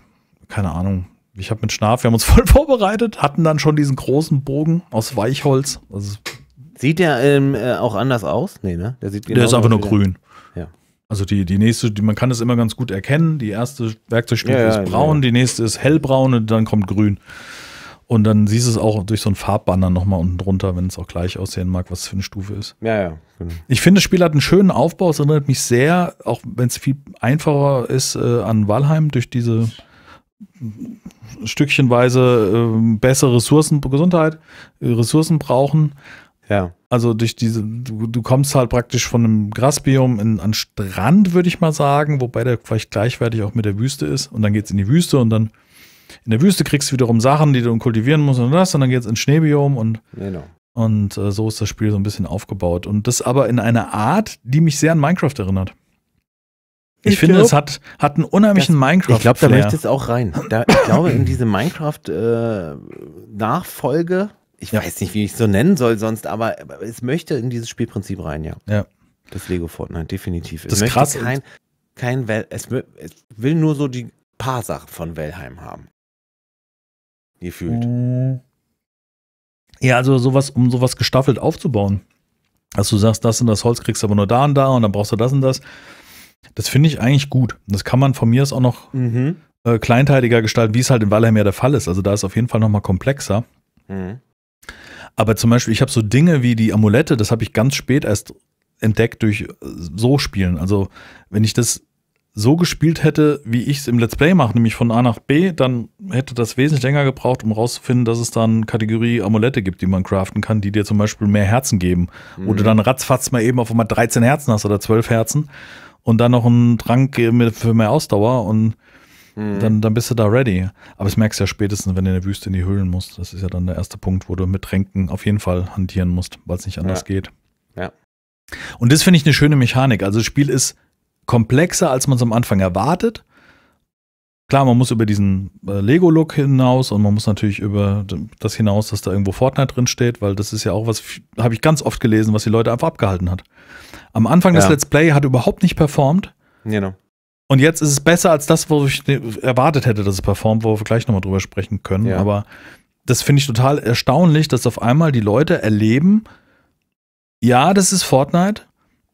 keine Ahnung, ich habe mit Schnaf, wir haben uns voll vorbereitet, hatten dann schon diesen großen Bogen aus Weichholz. Also sieht der ähm, äh, auch anders aus? Nee, ne? Der, sieht genau der ist einfach nur grün. Ja. Also die, die nächste, die, man kann das immer ganz gut erkennen. Die erste Werkzeugstufe ja, ja, ist braun, die nächste ist hellbraun und dann kommt grün. Und dann siehst du es auch durch so einen Farbbanner nochmal unten drunter, wenn es auch gleich aussehen mag, was für eine Stufe ist. Ja, ja, genau. Ich finde, das Spiel hat einen schönen Aufbau. Es erinnert mich sehr, auch wenn es viel einfacher ist, äh, an Valheim durch diese stückchenweise äh, bessere Ressourcen, Gesundheit, äh, Ressourcen brauchen. Ja. Also durch diese, du, du kommst halt praktisch von einem Grasbiom in, an Strand, würde ich mal sagen, wobei der vielleicht gleichwertig auch mit der Wüste ist. Und dann geht's in die Wüste und dann in der Wüste kriegst du wiederum Sachen, die du kultivieren musst und das, und dann geht's ins Schneebiom und genau. Und äh, so ist das Spiel so ein bisschen aufgebaut. Und das aber in einer Art, die mich sehr an Minecraft erinnert. Ich, ich finde, glaub, es hat, hat einen unheimlichen minecraft Ich glaube, da möchte es auch rein. Da, ich glaube, in diese Minecraft-Nachfolge, äh, ich ja. weiß nicht, wie ich es so nennen soll sonst, aber es möchte in dieses Spielprinzip rein, ja. Ja. Das Lego Fortnite, definitiv. Das ist krass. Kein, kein well, es, es, will nur so die paar Sachen von Wellheim haben. Gefühlt. Mm. Ja, also sowas, um sowas gestaffelt aufzubauen. Dass also du sagst, das und das Holz kriegst du aber nur da und da und dann brauchst du das und das. Das finde ich eigentlich gut. Das kann man von mir aus auch noch mhm. äh, kleinteiliger gestalten, wie es halt in Valheim ja der Fall ist. Also da ist auf jeden Fall nochmal komplexer. Mhm. Aber zum Beispiel, ich habe so Dinge wie die Amulette, das habe ich ganz spät erst entdeckt durch äh, so Spielen. Also wenn ich das so gespielt hätte, wie ich es im Let's Play mache, nämlich von A nach B, dann hätte das wesentlich länger gebraucht, um rauszufinden, dass es dann Kategorie Amulette gibt, die man craften kann, die dir zum Beispiel mehr Herzen geben. Mhm. Oder dann ratzfatz mal eben auf einmal 13 Herzen hast oder 12 Herzen und dann noch einen Trank für mehr Ausdauer und mhm. dann, dann bist du da ready. Aber das merkst du ja spätestens, wenn du in der Wüste in die Höhlen musst. Das ist ja dann der erste Punkt, wo du mit Tränken auf jeden Fall hantieren musst, weil es nicht anders ja. geht. Ja. Und das finde ich eine schöne Mechanik. Also das Spiel ist komplexer, als man es am Anfang erwartet. Klar, man muss über diesen äh, Lego-Look hinaus und man muss natürlich über das hinaus, dass da irgendwo Fortnite drin steht, weil das ist ja auch was, habe ich ganz oft gelesen, was die Leute einfach abgehalten hat. Am Anfang ja. des Let's Play hat überhaupt nicht performt. Genau. Und jetzt ist es besser als das, wo ich ne, erwartet hätte, dass es performt, wo wir gleich nochmal drüber sprechen können. Ja. Aber das finde ich total erstaunlich, dass auf einmal die Leute erleben, ja, das ist Fortnite.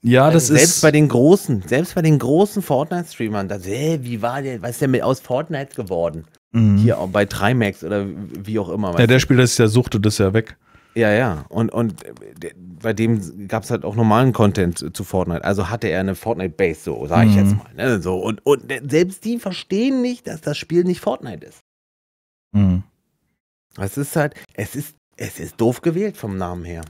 Ja, das selbst ist. Selbst bei den großen, selbst bei den großen Fortnite-Streamern, da, hey, wie war der, was ist denn mit aus Fortnite geworden? Mhm. Hier bei Trimax oder wie auch immer. Ja, der Spiel, das ist ja Suchte, das ist ja weg. Ja, ja. Und, und äh, bei dem gab es halt auch normalen Content zu Fortnite. Also hatte er eine Fortnite-Base, so sage ich mhm. jetzt mal. Ne? So, und, und selbst die verstehen nicht, dass das Spiel nicht Fortnite ist. Mhm. Es ist halt, es ist, es ist doof gewählt vom Namen her.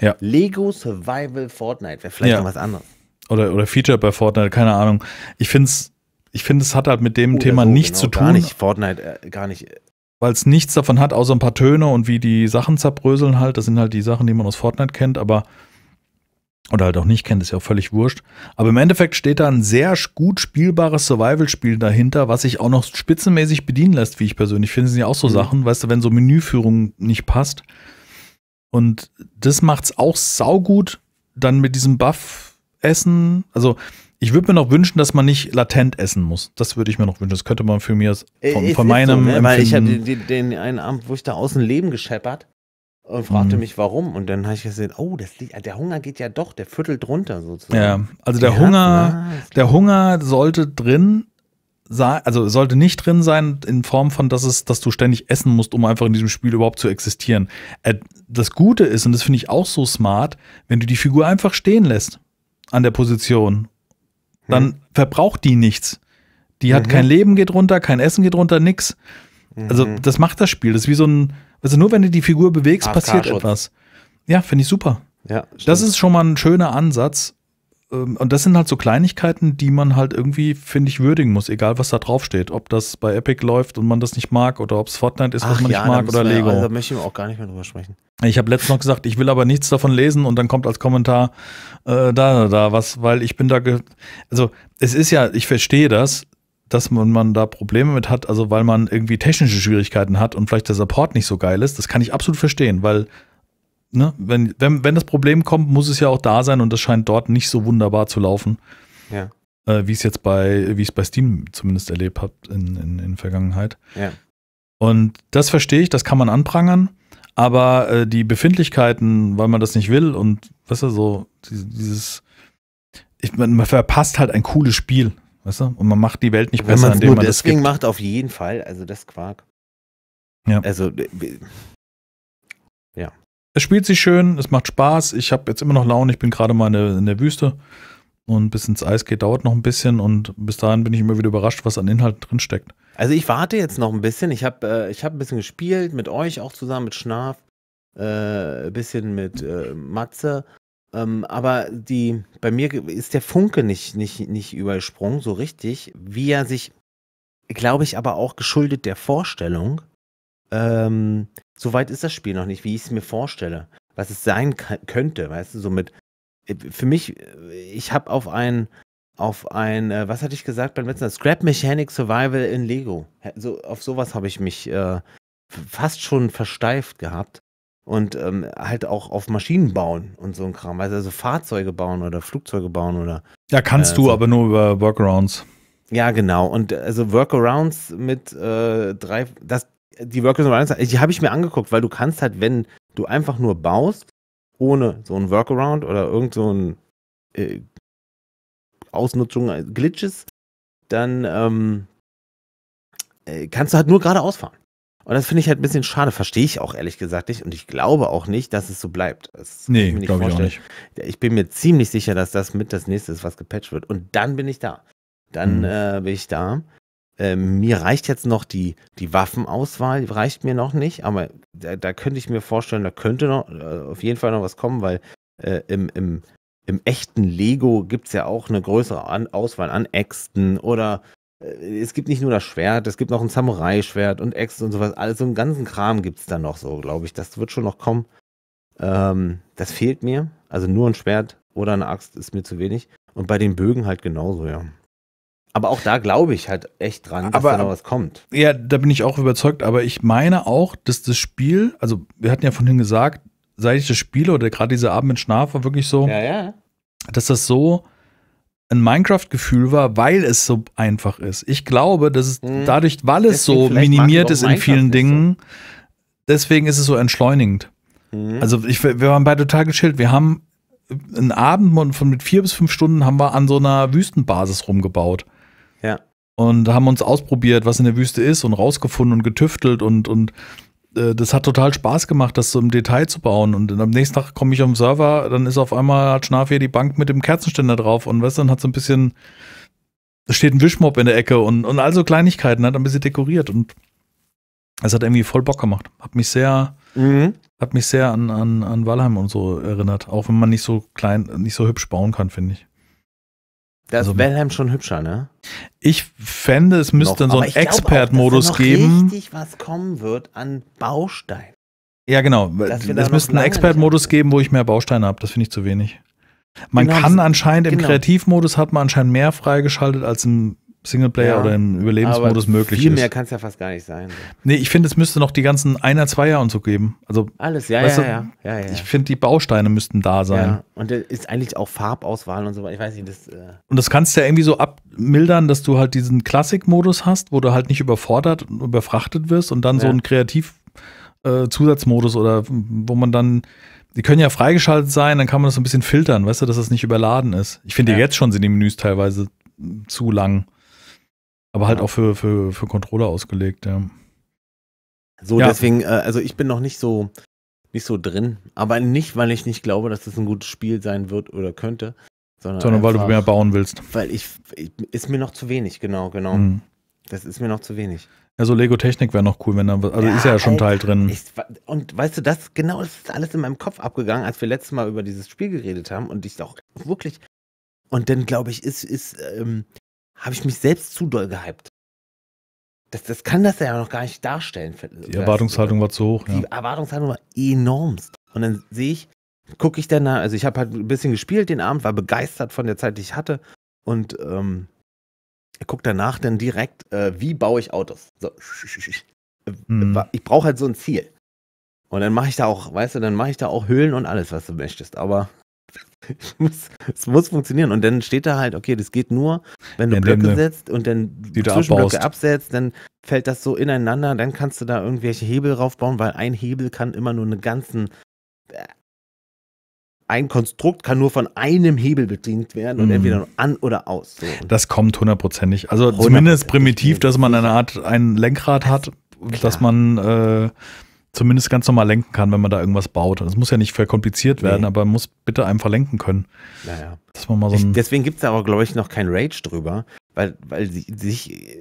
Ja. Lego Survival Fortnite wäre vielleicht ja. noch was anderes. Oder, oder Feature bei Fortnite, keine Ahnung. Ich finde es ich finde, hat halt mit dem oder Thema so, nichts genau, zu tun. Gar nicht Fortnite, äh, gar nicht äh, weil es nichts davon hat, außer ein paar Töne und wie die Sachen zerbröseln halt. Das sind halt die Sachen, die man aus Fortnite kennt, aber oder halt auch nicht kennt, ist ja auch völlig wurscht. Aber im Endeffekt steht da ein sehr gut spielbares Survival-Spiel dahinter, was sich auch noch spitzenmäßig bedienen lässt, wie ich persönlich finde. Das sind ja auch so mhm. Sachen, weißt du, wenn so Menüführung nicht passt. Und das macht es auch saugut, dann mit diesem Buff essen. Also ich würde mir noch wünschen, dass man nicht latent essen muss. Das würde ich mir noch wünschen. Das könnte man für mich äh, von, von meinem. So, ne? Weil ich hatte den, den, einen Abend, wo ich da außen Leben gescheppert und fragte mhm. mich, warum. Und dann habe ich gesehen, oh, das liegt, der Hunger geht ja doch, der füttelt drunter sozusagen. Ja, also der ja, Hunger, na, ne? der Hunger sollte drin sein, also sollte nicht drin sein in Form von, dass es, dass du ständig essen musst, um einfach in diesem Spiel überhaupt zu existieren. Äh, das Gute ist, und das finde ich auch so smart, wenn du die Figur einfach stehen lässt an der Position dann hm. verbraucht die nichts. Die hat mhm. kein Leben geht runter, kein Essen geht runter, nix. Also mhm. das macht das Spiel. Das ist wie so ein, also nur wenn du die Figur bewegst, passiert etwas. Ja, finde ich super. Ja, das ist schon mal ein schöner Ansatz ähm, und das sind halt so Kleinigkeiten, die man halt irgendwie, finde ich, würdigen muss, egal was da draufsteht. Ob das bei Epic läuft und man das nicht mag oder ob es Fortnite ist, Ach was man ja, nicht mag oder Lego. Ja, also, da möchte ich auch gar nicht mehr drüber sprechen. Ich habe letztens noch gesagt, ich will aber nichts davon lesen und dann kommt als Kommentar äh, da, da, da, was, weil ich bin da. also, es ist ja, ich verstehe das, dass man, man da Probleme mit hat, also weil man irgendwie technische Schwierigkeiten hat und vielleicht der Support nicht so geil ist. Das kann ich absolut verstehen, weil ne, wenn, wenn, wenn das Problem kommt, muss es ja auch da sein und das scheint dort nicht so wunderbar zu laufen. Ja. Äh, wie es jetzt bei, wie es bei Steam zumindest erlebt habe in, in, in Vergangenheit. Ja. Und das verstehe ich, das kann man anprangern, aber äh, die Befindlichkeiten, weil man das nicht will und weißt du, so, dieses, ich, man, man verpasst halt ein cooles Spiel, weißt du? Und man macht die Welt nicht Wenn besser, indem nur man deswegen das gibt. macht auf jeden Fall, also das Quark. Ja. Also äh, es spielt sich schön, es macht Spaß. Ich habe jetzt immer noch Laune. Ich bin gerade mal in der, in der Wüste und bis ins Eis geht, dauert noch ein bisschen und bis dahin bin ich immer wieder überrascht, was an Inhalten drinsteckt. Also ich warte jetzt noch ein bisschen. Ich habe äh, hab ein bisschen gespielt, mit euch auch zusammen, mit Schnaf, äh, ein bisschen mit äh, Matze. Ähm, aber die, bei mir ist der Funke nicht, nicht, nicht übersprungen, so richtig, wie er sich, glaube ich, aber auch geschuldet der Vorstellung, ähm, so weit ist das Spiel noch nicht, wie ich es mir vorstelle, was es sein könnte, weißt du, so mit, äh, für mich, äh, ich habe auf ein, auf ein, äh, was hatte ich gesagt beim letzten Mal, Scrap Mechanic Survival in Lego, so, auf sowas habe ich mich äh, fast schon versteift gehabt und ähm, halt auch auf Maschinen bauen und so ein Kram, weißt du, also Fahrzeuge bauen oder Flugzeuge bauen oder. Ja, kannst äh, du, so. aber nur über Workarounds. Ja, genau. Und also Workarounds mit äh, drei, das, die Workers Around, die habe ich mir angeguckt, weil du kannst halt, wenn du einfach nur baust, ohne so ein Workaround oder irgend so ein äh, Ausnutzung, äh, Glitches, dann ähm, äh, kannst du halt nur geradeaus fahren. Und das finde ich halt ein bisschen schade, verstehe ich auch ehrlich gesagt nicht. Und ich glaube auch nicht, dass es so bleibt. Das nee, glaube ich auch nicht. Ich bin mir ziemlich sicher, dass das mit das nächste ist, was gepatcht wird. Und dann bin ich da. Dann mhm. äh, bin ich da. Ähm, mir reicht jetzt noch die, die Waffenauswahl, reicht mir noch nicht, aber da, da könnte ich mir vorstellen, da könnte noch äh, auf jeden Fall noch was kommen, weil äh, im, im, im echten Lego gibt es ja auch eine größere an Auswahl an Äxten oder äh, es gibt nicht nur das Schwert, es gibt noch ein Samurai-Schwert und Äxte und sowas. Also einen ganzen Kram gibt es da noch so, glaube ich. Das wird schon noch kommen. Ähm, das fehlt mir. Also nur ein Schwert oder eine Axt ist mir zu wenig. Und bei den Bögen halt genauso, ja. Aber auch da glaube ich halt echt dran, dass aber, da noch was kommt. Ja, da bin ich auch überzeugt. Aber ich meine auch, dass das Spiel, also wir hatten ja vorhin gesagt, seit ich das spiele oder gerade dieser Abend mit Schnarf war wirklich so, ja, ja. dass das so ein Minecraft-Gefühl war, weil es so einfach ist. Ich glaube, dass es hm. dadurch, weil es deswegen so minimiert ist in Minecraft vielen Dingen, so. deswegen ist es so entschleunigend. Hm. Also ich, wir waren beide total geschillt. Wir haben einen Abend von mit vier bis fünf Stunden haben wir an so einer Wüstenbasis rumgebaut und haben uns ausprobiert, was in der Wüste ist und rausgefunden und getüftelt und, und äh, das hat total Spaß gemacht, das so im Detail zu bauen. Und am nächsten Tag komme ich auf den Server, dann ist auf einmal, hat Schnaf hier die Bank mit dem Kerzenständer drauf und weißt dann hat so ein bisschen, da steht ein Wischmob in der Ecke und, und all so Kleinigkeiten, hat ein bisschen dekoriert und es hat irgendwie voll Bock gemacht. Hat mich sehr, mhm. hat mich sehr an, an, an Valheim und so erinnert, auch wenn man nicht so klein, nicht so hübsch bauen kann, finde ich. Da ist also, Valheim schon hübscher, ne? Ich fände, es müsste noch, dann so einen Expert-Modus geben. richtig was kommen wird an Baustein. Ja, genau. Es müsste einen Expert-Modus geben, wo ich mehr Bausteine habe. Das finde ich zu wenig. Man genau, kann anscheinend genau. im Kreativmodus hat man anscheinend mehr freigeschaltet als im Singleplayer ja, oder im Überlebensmodus möglich viel ist. Viel mehr kann es ja fast gar nicht sein. Nee, ich finde, es müsste noch die ganzen Einer, Zweier und so geben. Also, Alles, ja, ja, du, ja, ja, ja, Ich finde, die Bausteine müssten da sein. Ja. Und ist eigentlich auch Farbauswahl und so weiter. Ich weiß nicht, das. Äh und das kannst du ja irgendwie so abmildern, dass du halt diesen Klassik-Modus hast, wo du halt nicht überfordert und überfrachtet wirst und dann so einen Kreativ-Zusatzmodus äh, oder wo man dann die können ja freigeschaltet sein, dann kann man das so ein bisschen filtern, weißt du, dass das nicht überladen ist. Ich finde ja. jetzt schon sind die Menüs teilweise zu lang. Aber halt ja. auch für, für, für Controller ausgelegt, ja. So, ja. deswegen, äh, also ich bin noch nicht so, nicht so drin. Aber nicht, weil ich nicht glaube, dass es das ein gutes Spiel sein wird oder könnte. Sondern, sondern einfach, weil du mehr bauen willst. Weil ich, ich, ist mir noch zu wenig, genau, genau. Mhm. Das ist mir noch zu wenig. Also Lego Technik wäre noch cool, wenn da was, also ja, ist ja schon ein Teil drin. Ich, und weißt du, das genau das ist alles in meinem Kopf abgegangen, als wir letztes Mal über dieses Spiel geredet haben und ich auch wirklich und dann glaube ich, ist ist ähm, habe ich mich selbst zu doll gehypt. Das, das kann das ja noch gar nicht darstellen. Die Erwartungshaltung war zu hoch. Die ja. Erwartungshaltung war enormst. Und dann sehe ich, gucke ich dann, also ich habe halt ein bisschen gespielt den Abend, war begeistert von der Zeit, die ich hatte und ähm, gucke danach dann direkt, äh, wie baue ich Autos. So. Mhm. Äh, ich brauche halt so ein Ziel. Und dann mache ich da auch, weißt du, dann mache ich da auch Höhlen und alles, was du möchtest. Aber es, muss, es muss funktionieren. Und dann steht da halt, okay, das geht nur, wenn du wenn Blöcke ne, setzt und dann die Zwischenblöcke da absetzt, dann fällt das so ineinander, dann kannst du da irgendwelche Hebel raufbauen, weil ein Hebel kann immer nur einen ganzen äh, ein Konstrukt kann nur von einem Hebel bedient werden und mhm. entweder an oder aus. So. Das kommt hundertprozentig. Also 100%. zumindest primitiv, dass man eine Art ein Lenkrad hat, also, dass man äh, zumindest ganz normal lenken kann, wenn man da irgendwas baut. Das muss ja nicht verkompliziert werden, nee. aber muss bitte einfach lenken können. Naja. Dass man mal so ich, deswegen gibt es da aber, glaube ich, noch kein Rage drüber, weil, weil sich.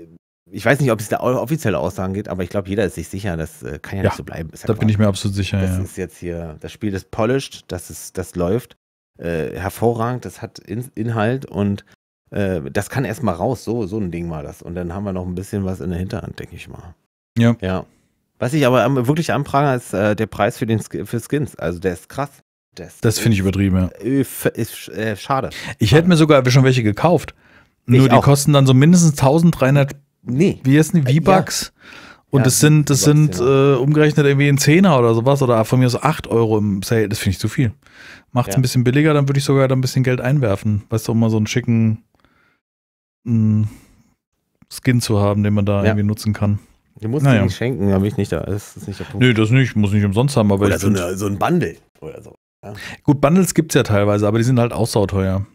Ich weiß nicht, ob es da offizielle Aussagen gibt, aber ich glaube, jeder ist sich sicher, das äh, kann ja, ja nicht so bleiben. Ist da bin ich mir absolut sicher. Das ja. ist jetzt hier, das Spiel ist polished, das, ist, das läuft äh, hervorragend, das hat In Inhalt und äh, das kann erstmal raus. So, so ein Ding war das. Und dann haben wir noch ein bisschen was in der Hinterhand, denke ich mal. Ja. Ja. Was ich aber am, wirklich anprangere, ist äh, der Preis für, den, für Skins. Also der ist krass. Das, das finde ich übertrieben, ja. Äh, ist, äh, schade. Ich hätte mir sogar schon welche gekauft. Ich Nur die auch. kosten dann so mindestens 1300 nee. wie ist denn, V-Bucks. Ja. Und ja, das sind, das sind genau. äh, umgerechnet irgendwie ein Zehner oder sowas oder von mir aus 8 Euro im Sale. Das finde ich zu viel. Macht es ja. ein bisschen billiger, dann würde ich sogar da ein bisschen Geld einwerfen. Weißt du, um mal so einen schicken mh, mm, Skin zu haben, den man da irgendwie nutzen kann. Du musst naja. nicht schenken, habe ich nicht da. Das ist nicht der Punkt. Nee, das nicht, muss nicht umsonst haben, aber. Oder so, eine, so, ein Bundle oder so. Ja. Gut, Bundles gibt es ja teilweise, aber die sind halt auch sauteuer.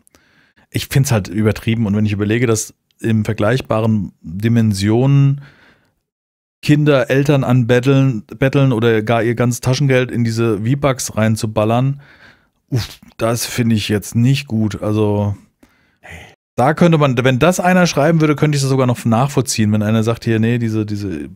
Ich finde es halt übertrieben und wenn ich überlege, dass im vergleichbaren Dimensionen Kinder Eltern anbetteln betteln oder gar ihr ganzes Taschengeld in diese V-Bucks reinzuballern, uff, das finde ich jetzt nicht gut. Also da könnte man, wenn das einer schreiben würde, könnte ich das sogar noch nachvollziehen, wenn einer sagt, hier, nee, diese, diese,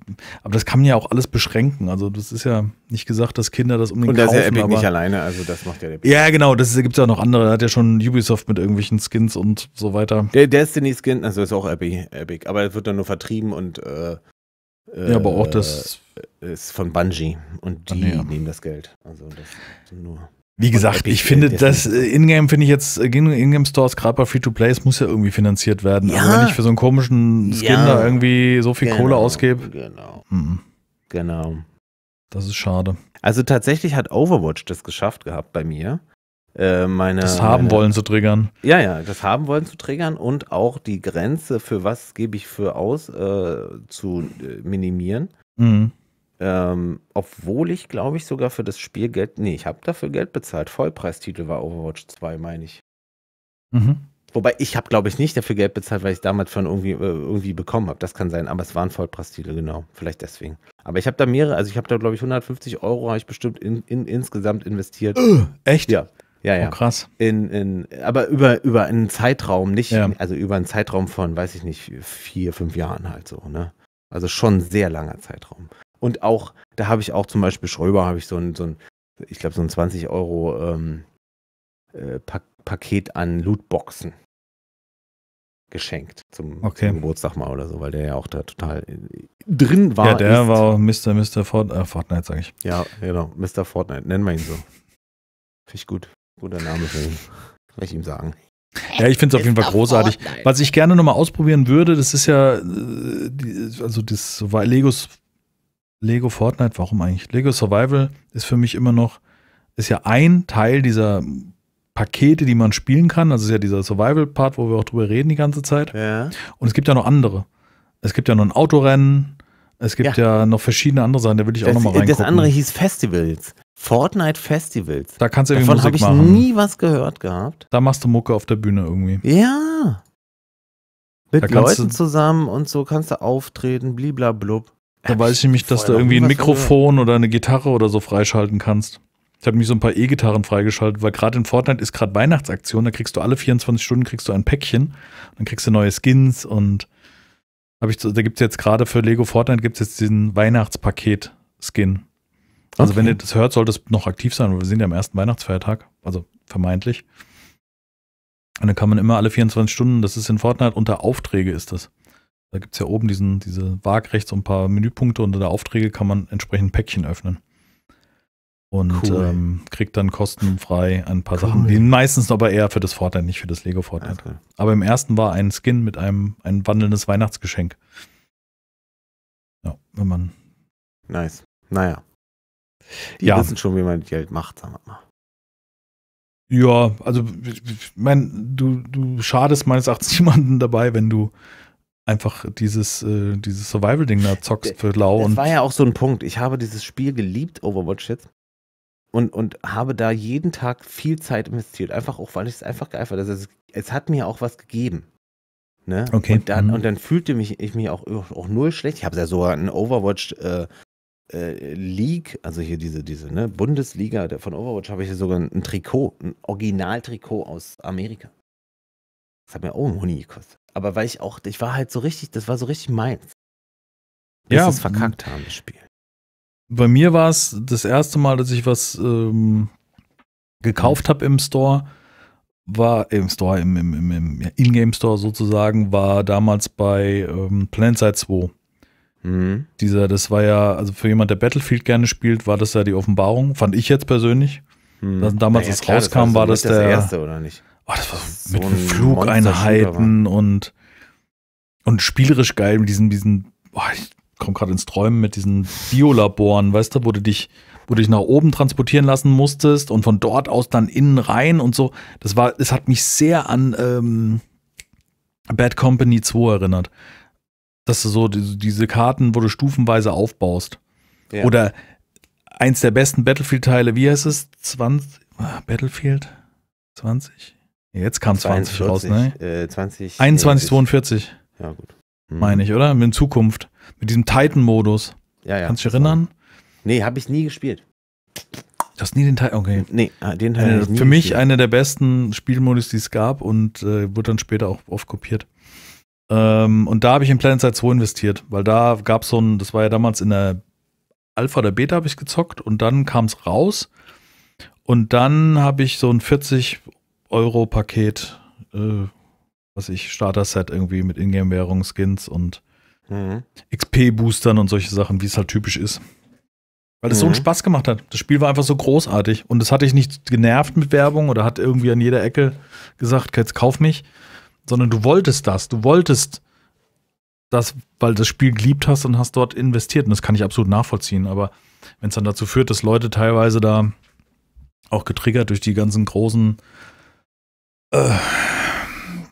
aber das kann man ja auch alles beschränken. Also das ist ja nicht gesagt, dass Kinder das unbedingt kaufen. Und da ist ja Epic nicht alleine, also das macht ja der Ja, genau, das gibt es ja noch andere. Da hat ja schon Ubisoft mit irgendwelchen Skins und so weiter. Der Destiny-Skin, also ist auch Epic, Epic aber wird dann nur vertrieben und äh, äh Ja, aber auch das äh, ist von Bungie und die ah, ja. nehmen das Geld. Also das nur. Wie gesagt, ich finde das äh, Ingame finde ich jetzt äh, Ingame Stores gerade bei Free to Play, muss ja irgendwie finanziert werden. Also ja. Aber wenn ich für so einen komischen Skin ja. da irgendwie so viel genau. Kohle ausgebe. Genau. M mhm. Genau. Das ist schade. Also tatsächlich hat Overwatch das geschafft gehabt bei mir. Äh, meine, das haben meine, wollen zu triggern. Ja, ja, das haben wollen zu triggern und auch die Grenze für was gebe ich für aus äh, zu minimieren. Mhm. Ähm, obwohl ich, glaube ich, sogar für das Spiel Geld. Nee, ich habe dafür Geld bezahlt. Vollpreistitel war Overwatch 2, meine ich. Mhm. Wobei ich habe, glaube ich, nicht dafür Geld bezahlt, weil ich damals von irgendwie, äh, irgendwie bekommen habe. Das kann sein, aber es waren Vollpreistitel, genau. Vielleicht deswegen. Aber ich habe da mehrere, also ich habe da, glaube ich, 150 Euro habe ich bestimmt in, in, insgesamt investiert. Öh, echt? Ja. Ja, ja. Oh, krass. In, in, aber über, über einen Zeitraum, nicht, ja. also über einen Zeitraum von, weiß ich nicht, vier, fünf Jahren halt so, ne? Also schon sehr langer Zeitraum. Und auch, da habe ich auch zum Beispiel Schröber, habe ich so ein, so ein ich glaube, so ein 20 Euro ähm, äh, pa Paket an Lootboxen geschenkt zum, okay. zum, Geburtstag mal oder so, weil der ja auch da total äh, drin war. Ja, der ist. war Mr. Mr. Fort, äh, Fortnite, sage ich. Ja, genau, Mr. Fortnite, nennen wir ihn so. Finde ich gut. Guter Name für ihn. Will ich ihm sagen. Ja, ich finde es auf jeden Fall großartig. Fortnite. Was ich gerne nochmal ausprobieren würde, das ist ja, äh, also das Legos Lego Fortnite, warum eigentlich? Lego Survival ist für mich immer noch, ist ja ein Teil dieser Pakete, die man spielen kann. Also ist ja dieser Survival-Part, wo wir auch drüber reden die ganze Zeit. Ja. Und es gibt ja noch andere. Es gibt ja noch ein Autorennen. Es gibt ja, ja noch verschiedene andere Sachen, da will ich das, auch nochmal äh, reingucken. Das andere hieß Festivals. Fortnite Festivals. Da kannst du irgendwie Davon Musik machen. Davon habe ich nie was gehört gehabt. Da machst du Mucke auf der Bühne irgendwie. Ja. Mit Leuten zusammen und so kannst du auftreten, bliblablub. Da weiß ich nämlich, dass du irgendwie ein Mikrofon oder eine Gitarre oder so freischalten kannst. Ich habe mich so ein paar E-Gitarren freigeschaltet, weil gerade in Fortnite ist gerade Weihnachtsaktion, da kriegst du alle 24 Stunden kriegst du ein Päckchen, dann kriegst du neue Skins und hab ich da gibt's jetzt gerade für Lego Fortnite gibt's jetzt diesen Weihnachtspaket Skin. Also okay. wenn ihr das hört, sollte es noch aktiv sein, weil wir sind ja am ersten Weihnachtsfeiertag, also vermeintlich. Und dann kann man immer alle 24 Stunden, das ist in Fortnite unter Aufträge ist das. Da gibt es ja oben diesen, diese waagrecht so ein paar Menüpunkte unter der Aufträge kann man entsprechend Päckchen öffnen. Und cool. ähm, kriegt dann kostenfrei ein paar cool. Sachen. Die meistens aber eher für das Fortnite, nicht für das Lego Fortnite. Okay. Aber im ersten war ein Skin mit einem ein wandelndes Weihnachtsgeschenk. Ja, wenn man. Nice. Naja. Die ja. wissen schon, wie man Geld macht, sagen wir mal. Ja, also ich meine, du, du schadest meines Erachtens niemanden dabei, wenn du einfach dieses, äh, dieses Survival-Ding da zockst für lau. Das war ja auch so ein Punkt. Ich habe dieses Spiel geliebt, Overwatch jetzt. Und, und habe da jeden Tag viel Zeit investiert. Einfach auch, weil ich es einfach geil fand. Also es, es, hat mir auch was gegeben. Ne? Okay. Und dann, mhm. und dann fühlte mich, ich mich auch, auch null schlecht. Ich habe ja sogar einen Overwatch äh, äh, League, also hier diese, diese ne, Bundesliga von Overwatch, habe ich ja sogar ein Trikot, ein Original-Trikot aus Amerika. Das hat mir auch einen Huni gekostet. Aber weil ich auch, ich war halt so richtig, das war so richtig meins. Bis ja, es verkackt haben, das Spiel. Bei mir war es das erste Mal, dass ich was ähm, gekauft habe im Store, war im Store, im, im, im, im ja, Ingame-Store sozusagen, war damals bei ähm, Planetside 2. Mhm. Dieser, das war ja, also für jemand, der Battlefield gerne spielt, war das ja die Offenbarung, fand ich jetzt persönlich. Mhm. Damals, als klar, rauskam, das war, so war das der. erste, oder nicht? Oh, das war so mit Flugeinheiten und, und spielerisch geil mit diesen, diesen, oh, ich komme gerade ins Träumen mit diesen Biolaboren, weißt du, wo du dich, wo du dich nach oben transportieren lassen musstest und von dort aus dann innen rein und so. Das war, es hat mich sehr an ähm, Bad Company 2 erinnert. Dass du so diese Karten, wo du stufenweise aufbaust. Ja. Oder eins der besten Battlefield-Teile, wie heißt es? 20? Ah, Battlefield 20? Jetzt kam 20 42, raus, ne? Äh, 20, 21, 42. Ja, gut. Mhm. Meine ich, oder? In Zukunft. Mit diesem Titan-Modus. Ja, ja. Kannst du dich erinnern? War... Nee, habe ich nie gespielt. Du hast nie den Teil, okay. Nee, ah, den Titan. Eine, für gespielt. mich einer der besten Spielmodus, die es gab und äh, wurde dann später auch oft kopiert. Ähm, und da habe ich in Planet Side 2 investiert, weil da gab es so ein, das war ja damals in der Alpha oder Beta habe ich gezockt und dann kam es raus. Und dann habe ich so ein 40 Euro-Paket, äh, was ich, Starter-Set irgendwie mit Ingame-Währung, Skins und mhm. XP-Boostern und solche Sachen, wie es halt typisch ist. Weil es mhm. so einen mhm. Spaß gemacht hat. Das Spiel war einfach so großartig. Und das hatte ich nicht genervt mit Werbung oder hat irgendwie an jeder Ecke gesagt, jetzt kauf mich. Sondern du wolltest das. Du wolltest das, weil du das Spiel geliebt hast und hast dort investiert. Und das kann ich absolut nachvollziehen. Aber wenn es dann dazu führt, dass Leute teilweise da auch getriggert durch die ganzen großen äh,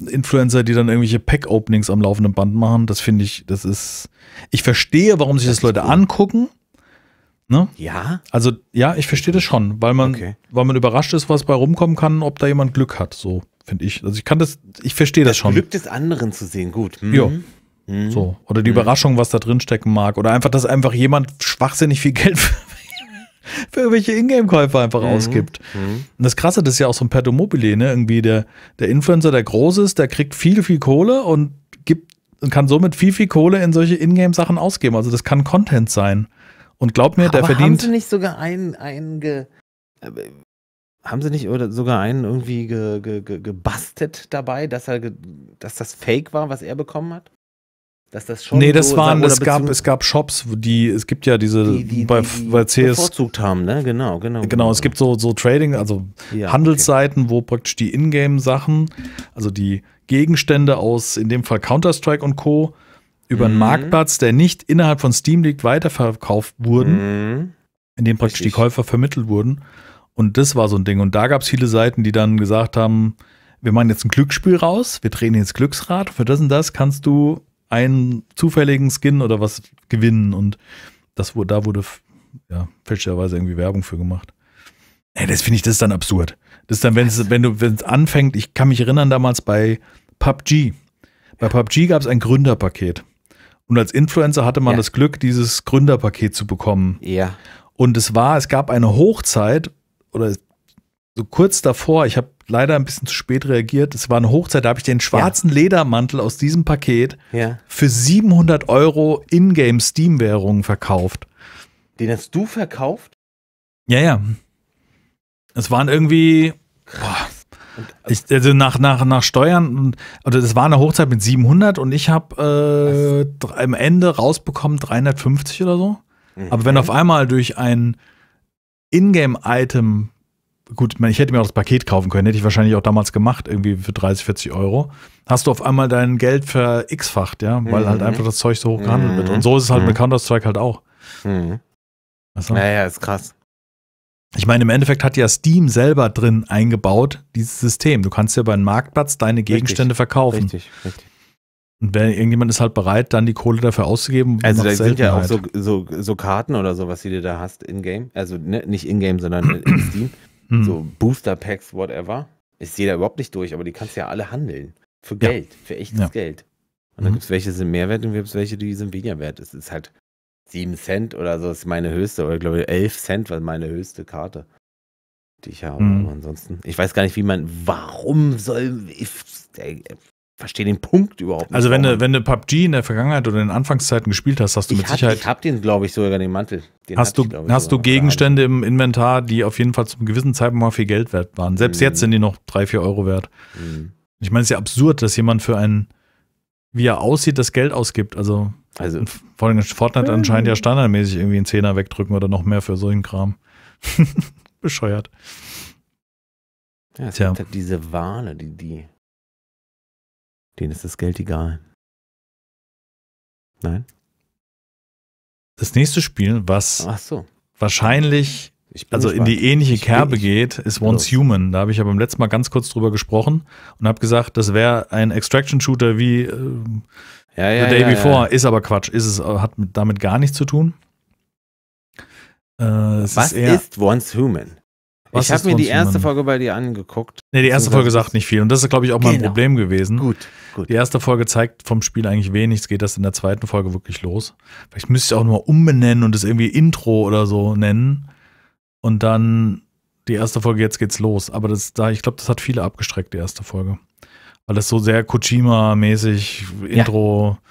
Influencer, die dann irgendwelche Pack-Openings am laufenden Band machen, das finde ich, das ist. Ich verstehe, warum sich das, das Leute cool. angucken. Ne? Ja. Also ja, ich verstehe das schon, weil man, okay. weil man überrascht ist, was bei rumkommen kann, ob da jemand Glück hat. So finde ich. Also ich kann das, ich verstehe das, das schon. Glück des anderen zu sehen, gut. Mhm. Ja. Hm. So. Oder die mhm. Überraschung, was da drin stecken mag. Oder einfach, dass einfach jemand schwachsinnig viel Geld für irgendwelche Ingame-Käufe einfach mhm. ausgibt. Mhm. Und das Krasse, das ist ja auch so ein Perdomobile, ne? Irgendwie der, der Influencer, der groß ist, der kriegt viel, viel Kohle und gibt und kann somit viel, viel Kohle in solche Ingame-Sachen ausgeben. Also das kann Content sein. Und glaub mir, der Aber verdient. Haben sie nicht sogar einen, einen ge, äh, haben sie nicht sogar einen irgendwie ge, ge, ge, gebastet dabei, dass er dass das Fake war, was er bekommen hat? Dass das schon nee, das so waren, es gab, es gab Shops, die, es gibt ja diese, die, die, bei, die, bei CS. Bevorzugt haben, ne? Genau, genau. Genau, genau. es gibt genau. so, so Trading, also ja, Handelsseiten, okay. wo praktisch die Ingame-Sachen, also die Gegenstände aus, in dem Fall Counter-Strike und Co., über mhm. einen Marktplatz, der nicht innerhalb von Steam liegt, weiterverkauft wurden, mhm. in dem praktisch Richtig. die Käufer vermittelt wurden. Und das war so ein Ding. Und da gab es viele Seiten, die dann gesagt haben, wir machen jetzt ein Glücksspiel raus, wir drehen jetzt Glücksrad, für das und das kannst du einen zufälligen Skin oder was gewinnen. Und das, da wurde ja, fälschlicherweise irgendwie Werbung für gemacht. Ey, das finde ich, das ist dann absurd. Das ist dann, wenn's, wenn du, wenn es anfängt, ich kann mich erinnern damals bei PUBG. Bei PUBG gab es ein Gründerpaket. Und als Influencer hatte man ja. das Glück, dieses Gründerpaket zu bekommen. Ja. Und es war, es gab eine Hochzeit, oder so kurz davor, ich habe leider ein bisschen zu spät reagiert, es war eine Hochzeit, da habe ich den schwarzen ja. Ledermantel aus diesem Paket ja. für 700 Euro Ingame Steam-Währungen verkauft. Den hast du verkauft? Ja, ja. Es waren irgendwie. Boah, äh, ich, also nach, nach, nach Steuern, also das war eine Hochzeit mit 700 und ich habe äh, am Ende rausbekommen 350 oder so. Mhm. Aber wenn auf einmal durch ein Ingame-Item gut, ich hätte mir auch das Paket kaufen können, hätte ich wahrscheinlich auch damals gemacht, irgendwie für 30, 40 Euro. Hast du auf einmal dein Geld ver-X-facht, ja, weil halt mhm. halt einfach das Zeug so hoch gehandelt mhm. wird. Und mhm. so ist es halt mhm. mit Counter-Strike halt auch. Mhm. Weißt du? Naja, ist krass. Ich meine, im Endeffekt hat ja Steam selber drin eingebaut, dieses System. Du kannst ja über einen Marktplatz deine Gegenstände richtig. verkaufen. Richtig, richtig. Und wenn irgendjemand ist halt bereit, dann die Kohle dafür auszugeben. Also da sind ja auch halt. so, so, so Karten oder sowas, die du da hast in-game. Also ne, nicht in-game, sondern in Steam. Hm. So Booster Packs, whatever. Ich sehe da überhaupt nicht durch, aber die kannst du ja alle handeln. Für ja. Geld, für echtes ja. Geld. Und dann mhm. gibt es welche, die sind mehr wert und gibt es welche, die sind weniger wert. Es ist halt 7 Cent oder so, ist meine höchste, oder glaube ich 11 Cent war meine höchste Karte, die ich habe. Mhm. ansonsten, ich weiß gar nicht, wie man, warum soll, ich, verstehe den Punkt überhaupt also nicht. Also wenn du, wenn du PUBG in der Vergangenheit oder in Anfangszeiten gespielt hast, hast du ich mit hab, Sicherheit. Ich habe den, glaube ich, sogar den Mantel. Den hast du, ich, hast du Gegenstände im Inventar, die auf jeden Fall zum gewissen Zeitpunkt mal viel Geld wert waren. Selbst mhm. jetzt sind die noch 3, 4 Euro wert. Mhm. Ich meine, es ist ja absurd, dass jemand für einen, wie er aussieht, das Geld ausgibt. Also, also vor allem Fortnite mhm. anscheinend ja standardmäßig irgendwie einen Zehner wegdrücken oder noch mehr für solchen Kram. Bescheuert. Ja, es Tja. Halt diese Wale, die, die Denen ist das Geld egal. Nein? Das nächste Spiel, was so. wahrscheinlich also gespannt. in die ähnliche ich Kerbe geht, ist Once Los. Human. Da habe ich ja beim letzten Mal ganz kurz drüber gesprochen und habe gesagt, das wäre ein Extraction-Shooter wie äh, ja, ja, The Day ja, Before. Ist aber Quatsch. Ist es, äh, hat damit gar nichts zu tun. Äh, was ist, eher, ist Once Human? Was ich habe mir die erste Human? Folge bei dir angeguckt. Nee, die erste Folge sagt nicht viel. Und das ist, glaube ich, auch mal genau. ein Problem gewesen. Gut gut. Die erste Folge zeigt vom Spiel eigentlich wenig. Es geht das in der zweiten Folge wirklich los. Vielleicht müsste ich auch nur umbenennen und es irgendwie Intro oder so nennen. Und dann die erste Folge, jetzt geht's los. Aber das, da, ich glaube, das hat viele abgestreckt, die erste Folge. Weil das so sehr Kojima-mäßig Intro. Ja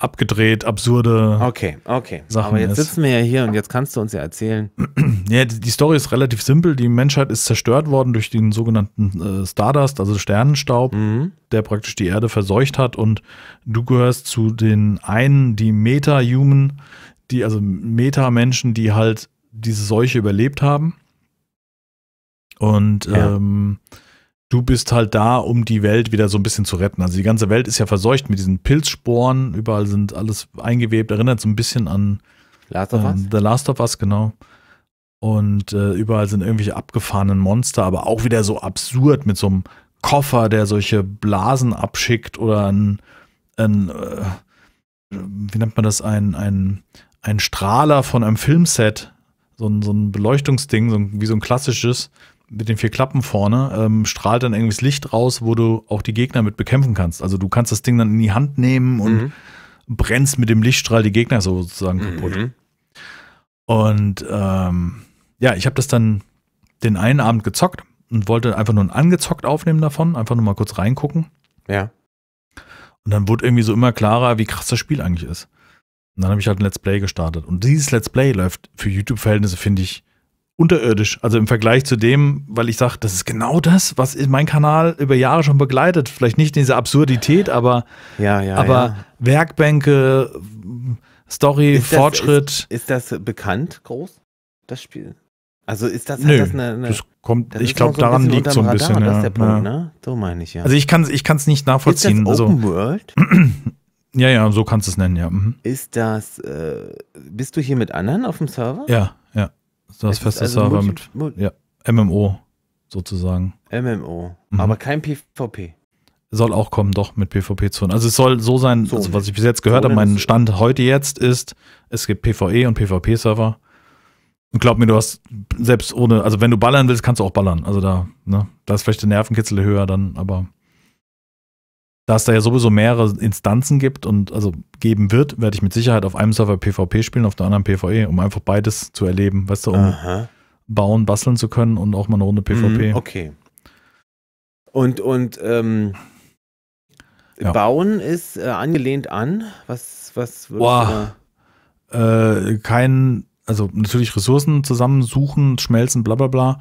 abgedreht, absurde. Okay, okay. Sachen Aber jetzt ist. sitzen wir ja hier und jetzt kannst du uns ja erzählen. ja, die, Story ist relativ simpel. Die Menschheit ist zerstört worden durch den sogenannten äh, Stardust, also Sternenstaub, mhm. der praktisch die Erde verseucht hat. Und du gehörst zu den einen, die Meta-Human, die, also Meta-Menschen, die halt diese Seuche überlebt haben. Und ja. ähm, du bist halt da, um die Welt wieder so ein bisschen zu retten. Also die ganze Welt ist ja verseucht mit diesen Pilzsporen, überall sind alles eingewebt, erinnert so ein bisschen an Last of äh, Us? The Last of Us, genau. Und äh, überall sind irgendwelche abgefahrenen Monster, aber auch wieder so absurd mit so einem Koffer, der solche Blasen abschickt oder ein, ein äh, wie nennt man das, ein, ein, ein Strahler von einem Filmset, so ein, so ein Beleuchtungsding, so ein, wie so ein klassisches, mit den vier Klappen vorne ähm, strahlt dann irgendwie das Licht raus, wo du auch die Gegner mit bekämpfen kannst. Also du kannst das Ding dann in die Hand nehmen und mhm. brennst mit dem Lichtstrahl die Gegner sozusagen kaputt. Mhm. Und ähm, ja, ich habe das dann den einen Abend gezockt und wollte einfach nur ein angezockt aufnehmen davon, einfach nur mal kurz reingucken. Ja. Und dann wurde irgendwie so immer klarer, wie krass das Spiel eigentlich ist. Und dann habe ich halt ein Let's Play gestartet. Und dieses Let's Play läuft für YouTube-Verhältnisse, finde ich, unterirdisch. Also im Vergleich zu dem, weil ich sage, das ist genau das, was mein Kanal über Jahre schon begleitet. Vielleicht nicht diese Absurdität, aber, ja, ja, aber ja. Werkbänke, Story, ist das, Fortschritt. Ist, ist, das bekannt groß, das Spiel? Also ist das, Nö, das eine, eine das kommt, das ich glaube, so daran liegt so ein bisschen. Radar, ja, das ist der Punkt, ja. ne? So meine ich ja. Also ich kann es ich nicht nachvollziehen. Ist das also Open also, World? ja, ja, so kannst du es nennen, ja. Mhm. Ist das, äh, bist du hier mit anderen auf dem Server? Ja, das es feste also Server mit ja, MMO sozusagen. MMO, mhm. aber kein PvP. Soll auch kommen, doch, mit PvP-Zonen. Also es soll so sein, so also was ich bis jetzt gehört habe, mein Stand heute jetzt ist, es gibt PvE und PvP-Server. Und glaub mir, du hast selbst ohne, also wenn du ballern willst, kannst du auch ballern. Also da, ne, da ist vielleicht der Nervenkitzel höher dann, aber da es da ja sowieso mehrere Instanzen gibt und also geben wird, werde ich mit Sicherheit auf einem Server PvP spielen, auf der anderen PvE, um einfach beides zu erleben, weißt du, um Aha. bauen, basteln zu können und auch mal eine Runde PvP. Mhm, okay. Und, und ähm, ja. bauen ist äh, angelehnt an, was, was Boah. Äh, kein, also natürlich Ressourcen zusammensuchen, schmelzen, bla bla bla.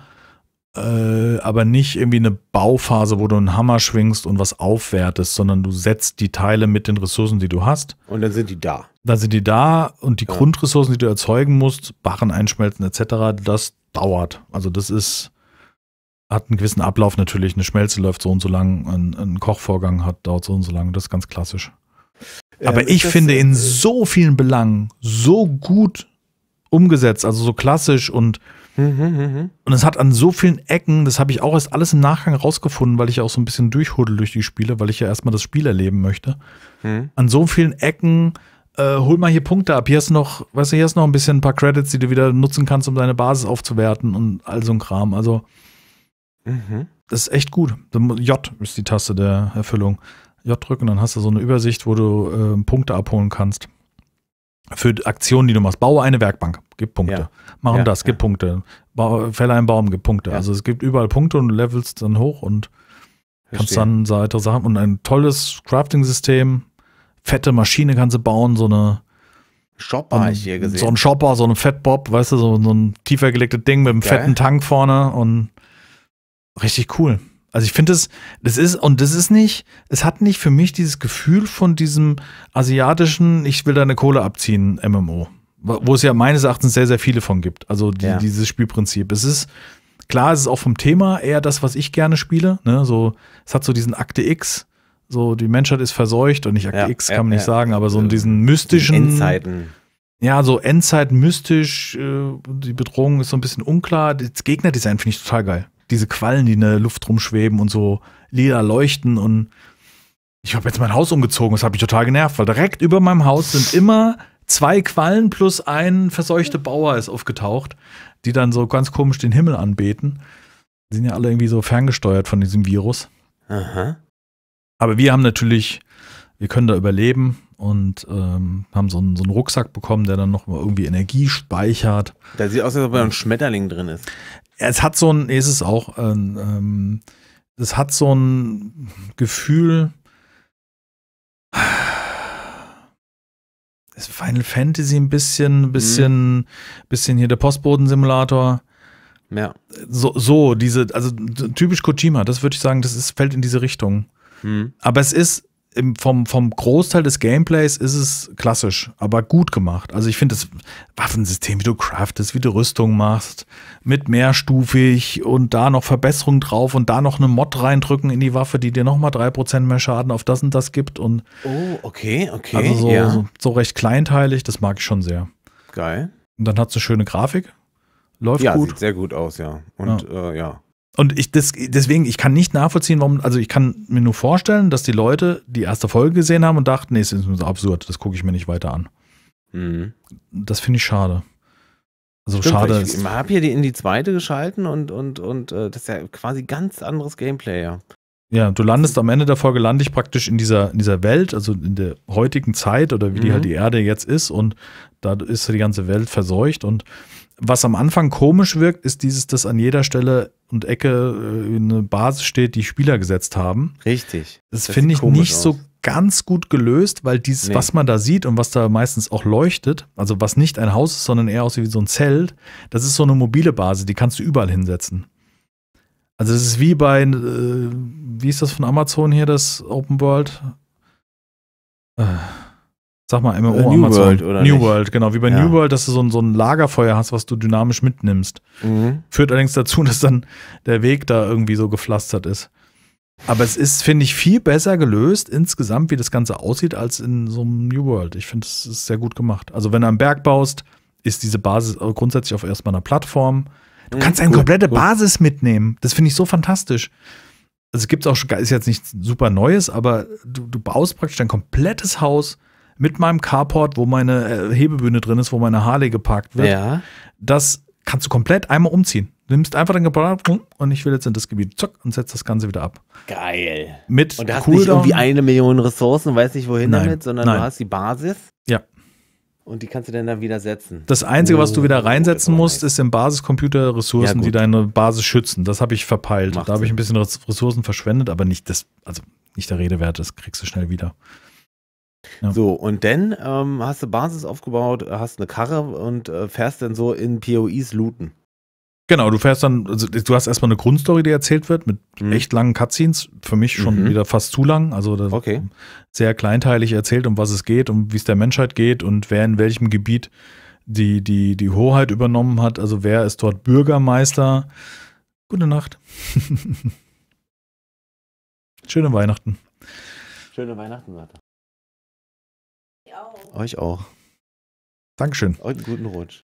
Äh, aber nicht irgendwie eine Bauphase, wo du einen Hammer schwingst und was aufwertest, sondern du setzt die Teile mit den Ressourcen, die du hast. Und dann sind die da. Dann sind die da und die ja. Grundressourcen, die du erzeugen musst, Barren einschmelzen etc., das dauert. Also das ist, hat einen gewissen Ablauf natürlich. Eine Schmelze läuft so und so lang, ein, ein Kochvorgang hat, dauert so und so lang. Das ist ganz klassisch. Aber ähm, ich finde in äh, so vielen Belangen so gut umgesetzt, also so klassisch und und es hat an so vielen Ecken, das habe ich auch erst alles im Nachgang rausgefunden, weil ich ja auch so ein bisschen durchhudel durch die Spiele, weil ich ja erstmal das Spiel erleben möchte. Mhm. An so vielen Ecken, äh, hol mal hier Punkte ab. Hier ist noch, weißt du, hier ist noch ein bisschen ein paar Credits, die du wieder nutzen kannst, um deine Basis aufzuwerten und all so ein Kram. Also, mhm. das ist echt gut. J ist die Taste der Erfüllung. J drücken, dann hast du so eine Übersicht, wo du äh, Punkte abholen kannst für Aktionen, die du machst. Baue eine Werkbank, gib Punkte. Ja. Machen ja, das, gib ja. Punkte. fälle einen Baum, gib Punkte. Also es gibt überall Punkte und du levelst dann hoch und kannst dann weitere Sachen und ein tolles Crafting-System. Fette Maschine kannst du bauen, so eine Shopper habe ich hier gesehen. So ein Shopper, so ein Fettbob, weißt du, so, so ein tiefer gelegtes Ding mit einem Geil. fetten Tank vorne und richtig cool. Also ich finde es, das, das ist, und das ist nicht, es hat nicht für mich dieses Gefühl von diesem asiatischen, ich will deine Kohle abziehen, MMO. Wo es ja meines Erachtens sehr, sehr viele von gibt. Also die, ja. dieses Spielprinzip. Es ist, klar, es ist auch vom Thema eher das, was ich gerne spiele. Ne? So, es hat so diesen Akte X, so die Menschheit ist verseucht und nicht Akte ja, X kann ja, man nicht sagen, aber so diesen mystischen. Endzeiten. Ja, so Endzeit mystisch, äh, die Bedrohung ist so ein bisschen unklar. Das Gegnerdesign finde ich total geil diese Quallen, die in der Luft rumschweben und so lila leuchten und ich habe jetzt mein Haus umgezogen, das hat mich total genervt, weil direkt über meinem Haus sind immer zwei Quallen plus ein verseuchter Bauer ist aufgetaucht, die dann so ganz komisch den Himmel anbeten. Die sind ja alle irgendwie so ferngesteuert von diesem Virus. Aha. Aber wir haben natürlich, wir können da überleben und ähm, haben so einen, so einen, Rucksack bekommen, der dann nochmal irgendwie Energie speichert. Da sieht aus, als ob da ein Schmetterling drin ist es hat so ein, ist auch, ähm, ähm, es hat so ein Gefühl, ist Final Fantasy ein bisschen, ein mhm. bisschen, mhm. bisschen hier der Postbodensimulator. Ja. So, so, diese, also typisch Kojima, das würde ich sagen, das ist, fällt in diese Richtung. Mhm. Aber es ist im, vom, vom Großteil des Gameplays ist es klassisch, aber gut gemacht. Also ich finde das Waffensystem, wie du craftest, wie du Rüstung machst, mit mehrstufig und da noch Verbesserungen drauf und da noch eine Mod reindrücken in die Waffe, die dir nochmal 3% mehr Schaden auf das und das gibt. Und oh, okay, okay. Also so, ja. so, so, recht kleinteilig, das mag ich schon sehr. Geil. Und dann hat es eine schöne Grafik, läuft ja, gut. Ja, sieht sehr gut aus, ja. Und ja, äh, ja und ich das, deswegen, ich kann nicht nachvollziehen, warum, also ich kann mir nur vorstellen, dass die Leute die erste Folge gesehen haben und dachten, nee, es ist absurd, das gucke ich mir nicht weiter an. Mhm. Das finde ich schade. Also Stimmt, schade. Ich, ich habe hier die, in die zweite geschalten und, und, und äh, das ist ja quasi ganz anderes Gameplay, ja. Ja, du landest am Ende der Folge, lande ich praktisch in dieser, in dieser Welt, also in der heutigen Zeit oder wie mhm. die halt die Erde jetzt ist und da ist die ganze Welt verseucht und was am Anfang komisch wirkt, ist dieses, dass an jeder Stelle und Ecke äh, eine Basis steht, die Spieler gesetzt haben. Richtig. Das, das finde ich nicht aus. so ganz gut gelöst, weil dieses, nee. was man da sieht und was da meistens auch leuchtet, also was nicht ein Haus ist, sondern eher aussieht wie so ein Zelt, das ist so eine mobile Basis, die kannst du überall hinsetzen. Also es ist wie bei, äh, wie ist das von Amazon hier, das Open World? Äh. Sag mal, MMO. Äh, New World, oder? New nicht? World, genau. Wie bei ja. New World, dass du so ein, so ein Lagerfeuer hast, was du dynamisch mitnimmst. Mhm. Führt allerdings dazu, dass dann der Weg da irgendwie so gepflastert ist. Aber es ist, finde ich, viel besser gelöst insgesamt, wie das Ganze aussieht, als in so einem New World. Ich finde, es ist sehr gut gemacht. Also, wenn du einen Berg baust, ist diese Basis grundsätzlich auf erstmal einer Plattform. Du mhm, kannst eine gut, komplette gut. Basis mitnehmen. Das finde ich so fantastisch. Also, es gibt auch schon, ist jetzt nichts super Neues, aber du, du baust praktisch dein komplettes Haus mit meinem Carport, wo meine äh, Hebebühne drin ist, wo meine Harley geparkt wird, ja. das kannst du komplett einmal umziehen. Du nimmst einfach den Gebrauch und ich will jetzt in das Gebiet, zack, und setzt das Ganze wieder ab. Geil. Mit und du hast Cooldown. nicht irgendwie eine Million Ressourcen und weißt nicht, wohin Nein. damit, sondern Nein. du hast die Basis. Ja. Und die kannst du dann dann wieder setzen. Das Einzige, oh, was du wieder oh, reinsetzen oh, oh, musst, ist im Basiscomputer Ressourcen, ja, die deine Basis schützen. Das habe ich verpeilt. Macht da habe ich ein bisschen Ressourcen verschwendet, aber nicht das, also nicht der Rede wert, das kriegst du schnell wieder. Ja. So, und dann ähm, hast du Basis aufgebaut, hast eine Karre und äh, fährst dann so in POIs looten. Genau, du fährst dann, also du hast erstmal eine Grundstory, die erzählt wird, mit mhm. echt langen Cutscenes. Für mich schon mhm. wieder fast zu lang. Also okay. sehr kleinteilig erzählt, um was es geht, um wie es der Menschheit geht und wer in welchem Gebiet die, die, die Hoheit übernommen hat. Also wer ist dort Bürgermeister? Gute Nacht. Schöne Weihnachten. Schöne Weihnachten, Warte. Auch. Euch auch. Dankeschön. Euch einen guten Rutsch.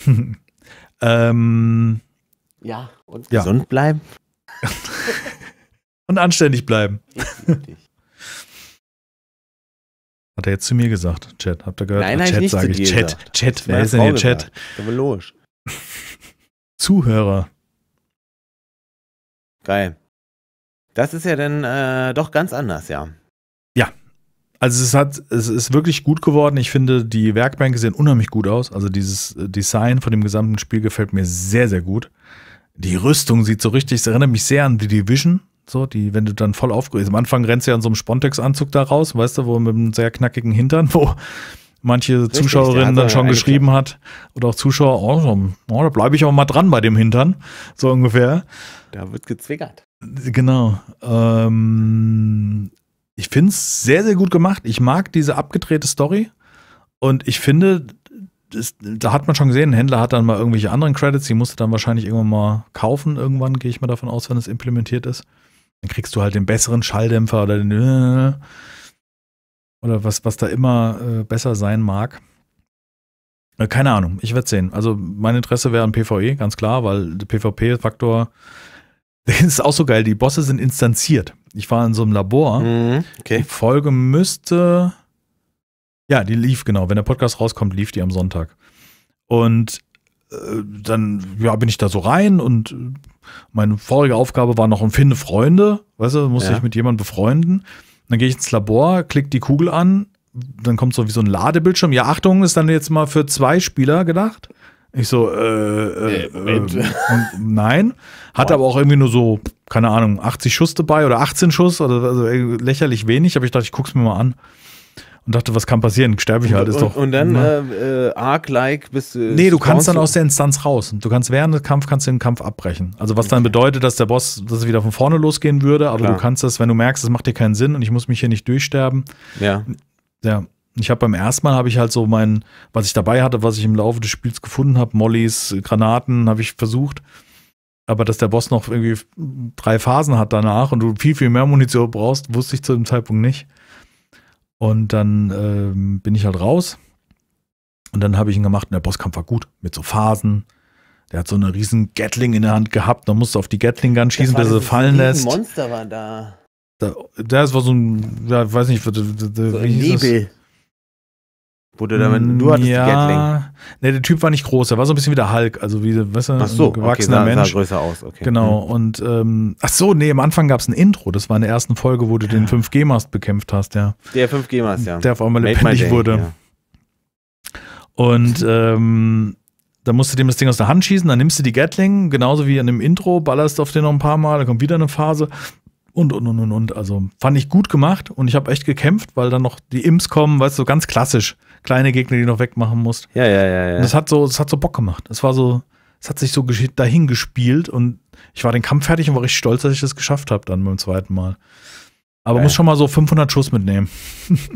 ähm, ja, und ja. gesund bleiben. und anständig bleiben. Hat er jetzt zu mir gesagt, Chat. Habt ihr gehört? Nein, nein, Chat sage ich. Chat, gesagt. Chat, wer ist denn hier Chat? logisch. Zuhörer. Geil. Das ist ja dann äh, doch ganz anders, ja. Also es hat, es ist wirklich gut geworden. Ich finde, die Werkbänke sehen unheimlich gut aus. Also dieses äh, Design von dem gesamten Spiel gefällt mir sehr, sehr gut. Die Rüstung sieht so richtig, es erinnert mich sehr an The Division. So, die, wenn du dann voll aufgeregt Am Anfang rennst du ja in so einem Spontex-Anzug da raus, weißt du, wo mit einem sehr knackigen Hintern, wo manche richtig, Zuschauerinnen dann schon geschrieben hat oder auch Zuschauer, oh, oh da bleibe ich auch mal dran bei dem Hintern, so ungefähr. Da wird gezwingert. Genau. Ähm, ich finde es sehr, sehr gut gemacht. Ich mag diese abgedrehte Story. Und ich finde, das, da hat man schon gesehen, ein Händler hat dann mal irgendwelche anderen Credits, die musst du dann wahrscheinlich irgendwann mal kaufen. Irgendwann gehe ich mal davon aus, wenn es implementiert ist. Dann kriegst du halt den besseren Schalldämpfer oder den äh, oder was, was da immer äh, besser sein mag. Äh, keine Ahnung, ich werde sehen. Also mein Interesse wäre an PvE, ganz klar, weil der PvP-Faktor ist auch so geil. Die Bosse sind instanziert. Ich war in so einem Labor. Mhm, okay. Die Folge müsste. Ja, die lief, genau. Wenn der Podcast rauskommt, lief die am Sonntag. Und äh, dann ja, bin ich da so rein und äh, meine vorige Aufgabe war noch um Finde Freunde. Weißt du, musste ja. ich mit jemandem befreunden. Dann gehe ich ins Labor, klick die Kugel an, dann kommt so wie so ein Ladebildschirm. Ja, Achtung, ist dann jetzt mal für zwei Spieler gedacht. Ich so, äh, äh, äh ähm, nein. Hatte aber auch irgendwie nur so keine Ahnung, 80 Schuss dabei oder 18 Schuss oder also, lächerlich wenig, aber ich dachte, ich guck's mir mal an. Und dachte, was kann passieren? Sterbe ich halt, ist und, doch. Und dann ne? äh, äh arg-like bist du. Äh, nee, du kannst dann aus der Instanz raus. Du kannst während des Kampf kannst den Kampf abbrechen. Also was okay. dann bedeutet, dass der Boss, dass es wieder von vorne losgehen würde, aber Klar. du kannst das, wenn du merkst, es macht dir keinen Sinn und ich muss mich hier nicht durchsterben. Ja. Ja. Ich habe beim ersten Mal habe ich halt so mein, was ich dabei hatte, was ich im Laufe des Spiels gefunden habe, Mollys, Granaten, habe ich versucht. Aber dass der Boss noch irgendwie drei Phasen hat danach und du viel, viel mehr Munition brauchst, wusste ich zu dem Zeitpunkt nicht. Und dann ähm, bin ich halt raus. Und dann habe ich ihn gemacht und der Bosskampf war gut, mit so Phasen. Der hat so eine riesen Gatling in der Hand gehabt, da musste auf die Gatling-Gun schießen, bis er sie fallen lässt. Monster war da. da. Das war so ein, ja, weiß nicht, wie so hieß Nebel. Das? Wo du dann nur hattest ja, die Gatling. Ne, der Typ war nicht groß, er war so ein bisschen wie der Hulk, also wie, weißt du, ach so, ein gewachsener okay, sah, Mensch. Sah größer aus, okay. Genau, mhm. und ähm, ach so, nee, am Anfang gab es ein Intro, das war in der ersten Folge, wo du ja. den 5G-Mast bekämpft hast, ja. Der 5G-Mast, ja. Der auf einmal Made lebendig wurde. Ja. Und ähm, dann musst du dem das Ding aus der Hand schießen, dann nimmst du die Gatling, genauso wie in dem Intro, ballerst auf den noch ein paar Mal, dann kommt wieder eine Phase und, und, und, und, und. Also fand ich gut gemacht und ich habe echt gekämpft, weil dann noch die Imps kommen, weißt du, so ganz klassisch kleine Gegner, die du noch wegmachen musst. Ja, ja, ja. ja. Und das hat so, das hat so Bock gemacht. Es war so, es hat sich so dahin gespielt und ich war den Kampf fertig und war richtig stolz, dass ich das geschafft habe dann beim zweiten Mal. Aber Geil. muss schon mal so 500 Schuss mitnehmen.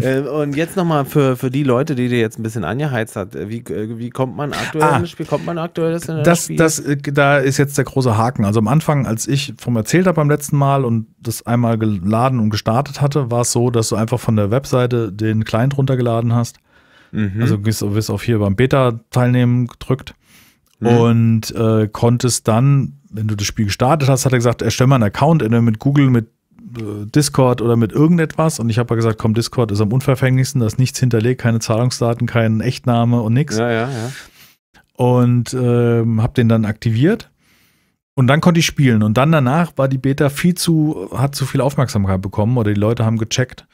Äh, und jetzt nochmal für, für die Leute, die dir jetzt ein bisschen angeheizt hat, wie, äh, wie kommt man aktuell ah, ins Spiel? Kommt man aktuell das in das, Spiel? Das, äh, da ist jetzt der große Haken. Also am Anfang, als ich vom erzählt habe beim letzten Mal und das einmal geladen und gestartet hatte, war es so, dass du einfach von der Webseite den Client runtergeladen hast also mhm. Also bist auf hier beim Beta-Teilnehmen gedrückt mhm. und äh, konntest dann, wenn du das Spiel gestartet hast, hat er gesagt, erstell mal einen Account mit Google, mit äh, Discord oder mit irgendetwas. Und ich habe halt gesagt, komm, Discord ist am unverfänglichsten, da ist nichts hinterlegt, keine Zahlungsdaten, kein Echtname und nichts. Ja, ja, ja. Und ähm, habe den dann aktiviert. Und dann konnte ich spielen. Und dann danach war die Beta viel zu, hat zu viel Aufmerksamkeit bekommen oder die Leute haben gecheckt,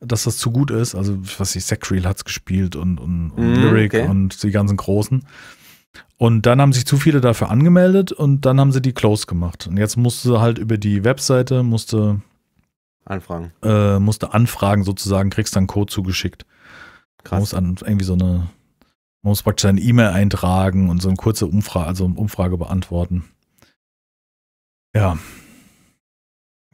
dass das zu gut ist. Also, ich weiß ich, Sexreel hat es gespielt und, und, und mm, Lyric okay. und die ganzen Großen. Und dann haben sich zu viele dafür angemeldet und dann haben sie die close gemacht. Und jetzt musste halt über die Webseite, musste Anfragen. Äh, musste Anfragen sozusagen, kriegst dann Code zugeschickt. Krass. Man muss an, irgendwie so eine, muss praktisch eine E-Mail eintragen und so eine kurze Umfrage, also Umfrage beantworten. Ja,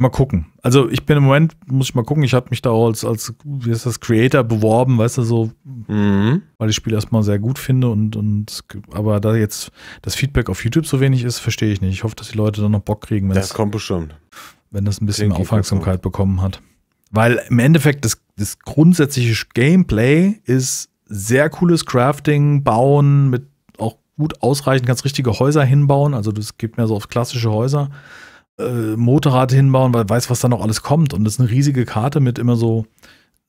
Mal gucken. Also ich bin im Moment, muss ich mal gucken, ich habe mich da auch als, als, wie ist das, Creator beworben, weißt du, so, mhm. weil ich Spiel erstmal sehr gut finde und, und aber da jetzt das Feedback auf YouTube so wenig ist, verstehe ich nicht. Ich hoffe, dass die Leute dann noch Bock kriegen, wenn das, kommt bestimmt. Wenn das ein bisschen Denk Aufmerksamkeit bekommen hat. Weil im Endeffekt das, das grundsätzliche Gameplay ist sehr cooles Crafting, Bauen mit auch gut ausreichend, ganz richtige Häuser hinbauen. Also das geht mehr so auf klassische Häuser äh, Motorrad hinbauen, weil weiß, was da noch alles kommt. Und das ist eine riesige Karte mit immer so,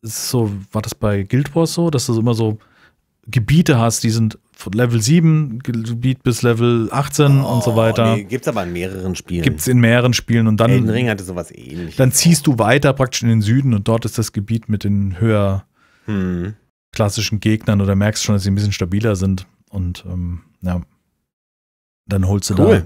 ist so, war das bei Guild Wars so, dass du immer so Gebiete hast, die sind von Level 7, Gebiet bis Level 18 oh, und so oh, weiter. Nee, gibt's aber in mehreren Spielen. Gibt's in mehreren Spielen und dann. Elden Ring hatte sowas ähnliches. Dann ziehst du weiter praktisch in den Süden und dort ist das Gebiet mit den höher hm. klassischen Gegnern oder merkst schon, dass sie ein bisschen stabiler sind und ähm, ja. Dann holst du cool. da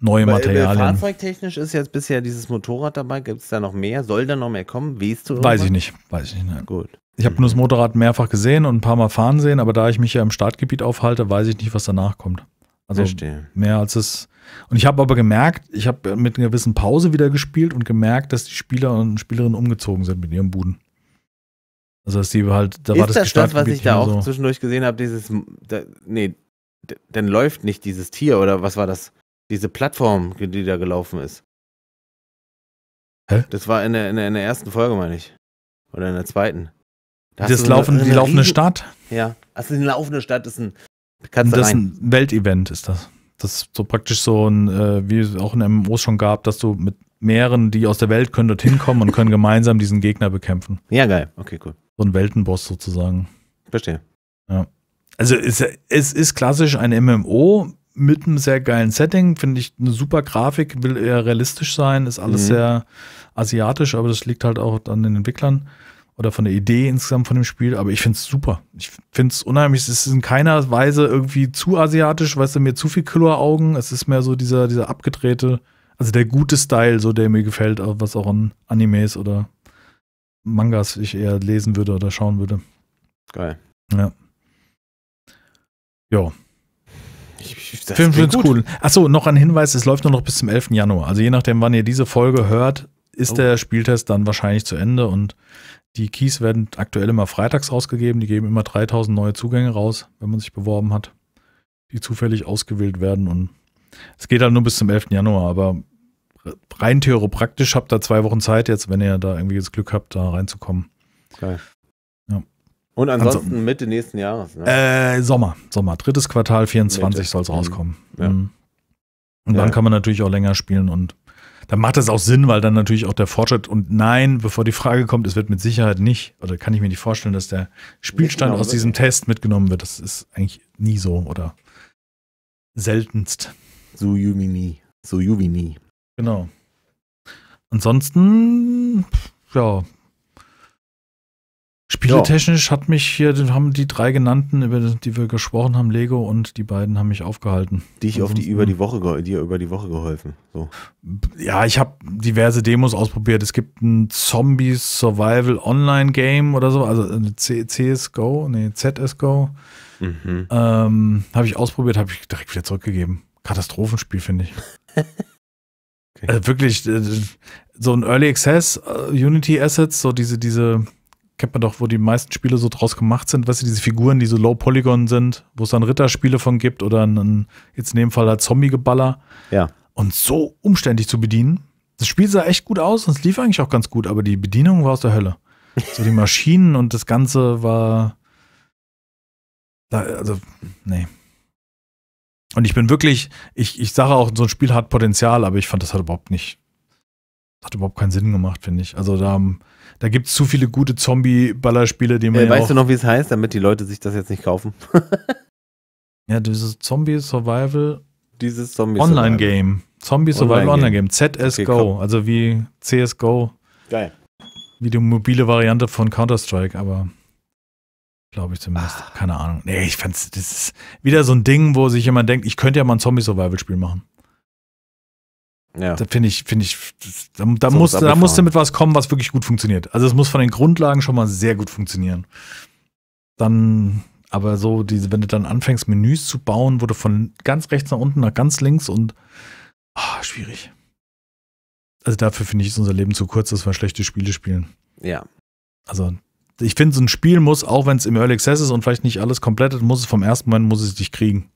neue Weil, äh, Materialien. Fahrzeugtechnisch ist jetzt bisher dieses Motorrad dabei. Gibt es da noch mehr? Soll da noch mehr kommen? Weißt du? Weiß ich nicht. Weiß ich nicht. Gut. Ich habe mhm. nur das Motorrad mehrfach gesehen und ein paar Mal fahren sehen, aber da ich mich ja im Startgebiet aufhalte, weiß ich nicht, was danach kommt. Also Verstehe. mehr als es. Und ich habe aber gemerkt, ich habe mit einer gewissen Pause wieder gespielt und gemerkt, dass die Spieler und Spielerinnen umgezogen sind mit ihrem Buden. Also dass die halt, da ist war das, das Startgebiet das, was ich da auch so. zwischendurch gesehen habe, dieses, da, nee, dann läuft nicht dieses Tier oder was war das? Diese Plattform, die da gelaufen ist. Hä? Das war in der, in der, in der ersten Folge, meine ich. Oder in der zweiten. Da das laufen, eine, die laufende riesen, Stadt? Ja. Also die laufende Stadt ist ein. Kannst das ist ein Weltevent, ist das. Das ist so praktisch so ein, äh, wie es auch in MMOs schon gab, dass du mit mehreren, die aus der Welt können, dorthin kommen und können gemeinsam diesen Gegner bekämpfen. Ja, geil. Okay, cool. So ein Weltenboss sozusagen. Verstehe. Ja. Also es, es ist klassisch ein MMO, mit einem sehr geilen Setting, finde ich eine super Grafik, will eher realistisch sein, ist alles mhm. sehr asiatisch, aber das liegt halt auch an den Entwicklern oder von der Idee insgesamt von dem Spiel, aber ich finde es super. Ich finde es unheimlich, es ist in keiner Weise irgendwie zu asiatisch, weißt du, mir zu viel Killer-Augen, es ist mehr so dieser, dieser abgedrehte, also der gute Style, so der mir gefällt, was auch an Animes oder Mangas ich eher lesen würde oder schauen würde. Geil. Ja. Ja ich, finde Filmschutz cool. Achso, noch ein Hinweis, es läuft nur noch bis zum 11. Januar. Also je nachdem, wann ihr diese Folge hört, ist oh. der Spieltest dann wahrscheinlich zu Ende und die Keys werden aktuell immer freitags rausgegeben. Die geben immer 3000 neue Zugänge raus, wenn man sich beworben hat, die zufällig ausgewählt werden. Und es geht halt nur bis zum 11. Januar, aber rein theoretisch habt ihr zwei Wochen Zeit jetzt, wenn ihr da irgendwie das Glück habt, da reinzukommen. Geil. Und ansonsten, ansonsten Mitte nächsten Jahres. Ne? Äh, Sommer, Sommer. Drittes Quartal 24 soll es rauskommen. Ja. Mhm. Und ja. dann kann man natürlich auch länger spielen und dann macht das auch Sinn, weil dann natürlich auch der Fortschritt und nein, bevor die Frage kommt, es wird mit Sicherheit nicht, oder kann ich mir nicht vorstellen, dass der Spielstand genau. aus diesem Test mitgenommen wird. Das ist eigentlich nie so oder seltenst. So Juvini. So Juvini. Genau. Ansonsten, ja, Spieletechnisch hat mich hier, haben die drei genannten, über die wir gesprochen haben, Lego und die beiden haben mich aufgehalten. Die ich auf die über die Woche dir über die Woche geholfen. So. Ja, ich habe diverse Demos ausprobiert. Es gibt ein Zombie Survival Online Game oder so, also CSGO, nee, ZSGO. Mhm. Ähm, habe ich ausprobiert, habe ich direkt wieder zurückgegeben. Katastrophenspiel, finde ich. okay. Also wirklich, äh, so ein Early Access, äh, Unity Assets, so diese, diese kennt man doch, wo die meisten Spiele so draus gemacht sind, weißt du, diese Figuren, die so low polygon sind, wo es dann Ritterspiele von gibt oder einen, jetzt in dem Fall halt Zombie-Geballer. Ja. Und so umständlich zu bedienen. Das Spiel sah echt gut aus und es lief eigentlich auch ganz gut, aber die Bedienung war aus der Hölle. so die Maschinen und das Ganze war. Also, nee. Und ich bin wirklich, ich, ich sage auch, so ein Spiel hat Potenzial, aber ich fand, das hat überhaupt nicht, Das hat überhaupt keinen Sinn gemacht, finde ich. Also da haben da gibt es zu viele gute Zombie-Ballerspiele, die man. Äh, ja weißt du noch, wie es heißt, damit die Leute sich das jetzt nicht kaufen? ja, dieses Zombie-Survival. Dieses zombie Online-Game. Zombie-Survival Online-Game. ZSGO. Okay, also wie CSGO. Geil. Wie die mobile Variante von Counter-Strike, aber. Glaube ich zumindest. Ach. Keine Ahnung. Nee, ich fand's, das ist wieder so ein Ding, wo sich jemand denkt, ich könnte ja mal ein Zombie-Survival-Spiel machen. Ja. Da finde ich, finde ich, da, da, so muss, da muss damit was kommen, was wirklich gut funktioniert. Also es muss von den Grundlagen schon mal sehr gut funktionieren. Dann, aber so, diese, wenn du dann anfängst, Menüs zu bauen, wurde von ganz rechts nach unten nach ganz links und oh, schwierig. Also dafür finde ich, ist unser Leben zu kurz, dass wir schlechte Spiele spielen. Ja. Also, ich finde, so ein Spiel muss, auch wenn es im Early Access ist und vielleicht nicht alles komplett ist, muss es vom ersten Moment, muss es dich kriegen.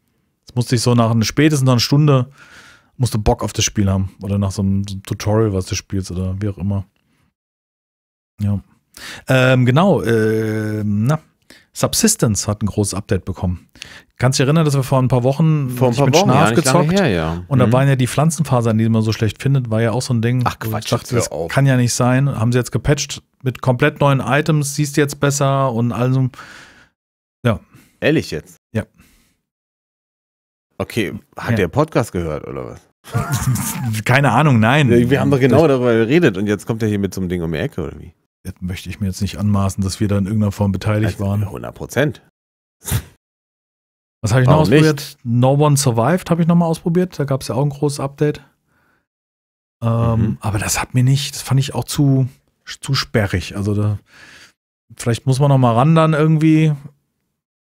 Es muss dich so nach einer spätestens einer Stunde musst du Bock auf das Spiel haben. Oder nach so einem Tutorial, was du spielst oder wie auch immer. Ja. Ähm, genau, äh, na, Subsistence hat ein großes Update bekommen. Kannst du dich erinnern, dass wir vor ein paar Wochen vor ein paar mit Wochen, Schnaf ja, gezockt her, ja. und mhm. da waren ja die Pflanzenfasern, die man so schlecht findet, war ja auch so ein Ding. Ach Quatsch, dachte, das auf. kann ja nicht sein. Haben sie jetzt gepatcht mit komplett neuen Items, siehst du jetzt besser und allem. Ja. Ehrlich jetzt? Okay, hat ja. der Podcast gehört oder was? Keine Ahnung, nein. Wir haben doch genau das darüber geredet und jetzt kommt er hier mit so einem Ding um die Ecke oder wie? Jetzt möchte ich mir jetzt nicht anmaßen, dass wir da in irgendeiner Form beteiligt also, waren. 100 Prozent. Was habe ich Warum noch ausprobiert? Nicht? No One Survived habe ich nochmal ausprobiert. Da gab es ja auch ein großes Update. Ähm, mhm. Aber das hat mir nicht, das fand ich auch zu, zu sperrig. Also da, vielleicht muss man nochmal ran dann irgendwie.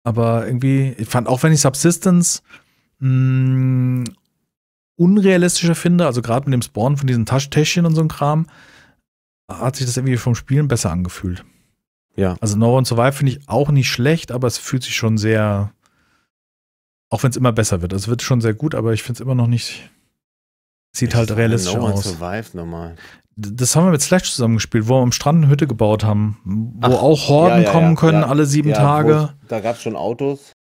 Aber irgendwie, ich fand auch, wenn ich Subsistence mh, mm, unrealistischer finde, also gerade mit dem Spawn von diesen Tasch und so ein Kram, hat sich das irgendwie vom Spielen besser angefühlt. Ja. Also No One Survive finde ich auch nicht schlecht, aber es fühlt sich schon sehr, auch wenn es immer besser wird. Also es wird schon sehr gut, aber ich finde es immer noch nicht, sieht ich halt realistisch no aus. No One Survive nochmal. Das haben wir mit Slash zusammengespielt, wo wir am Strand eine Hütte gebaut haben, wo Ach, auch Horden ja, ja, kommen ja, können alle sieben Tage. da gab es schon Autos.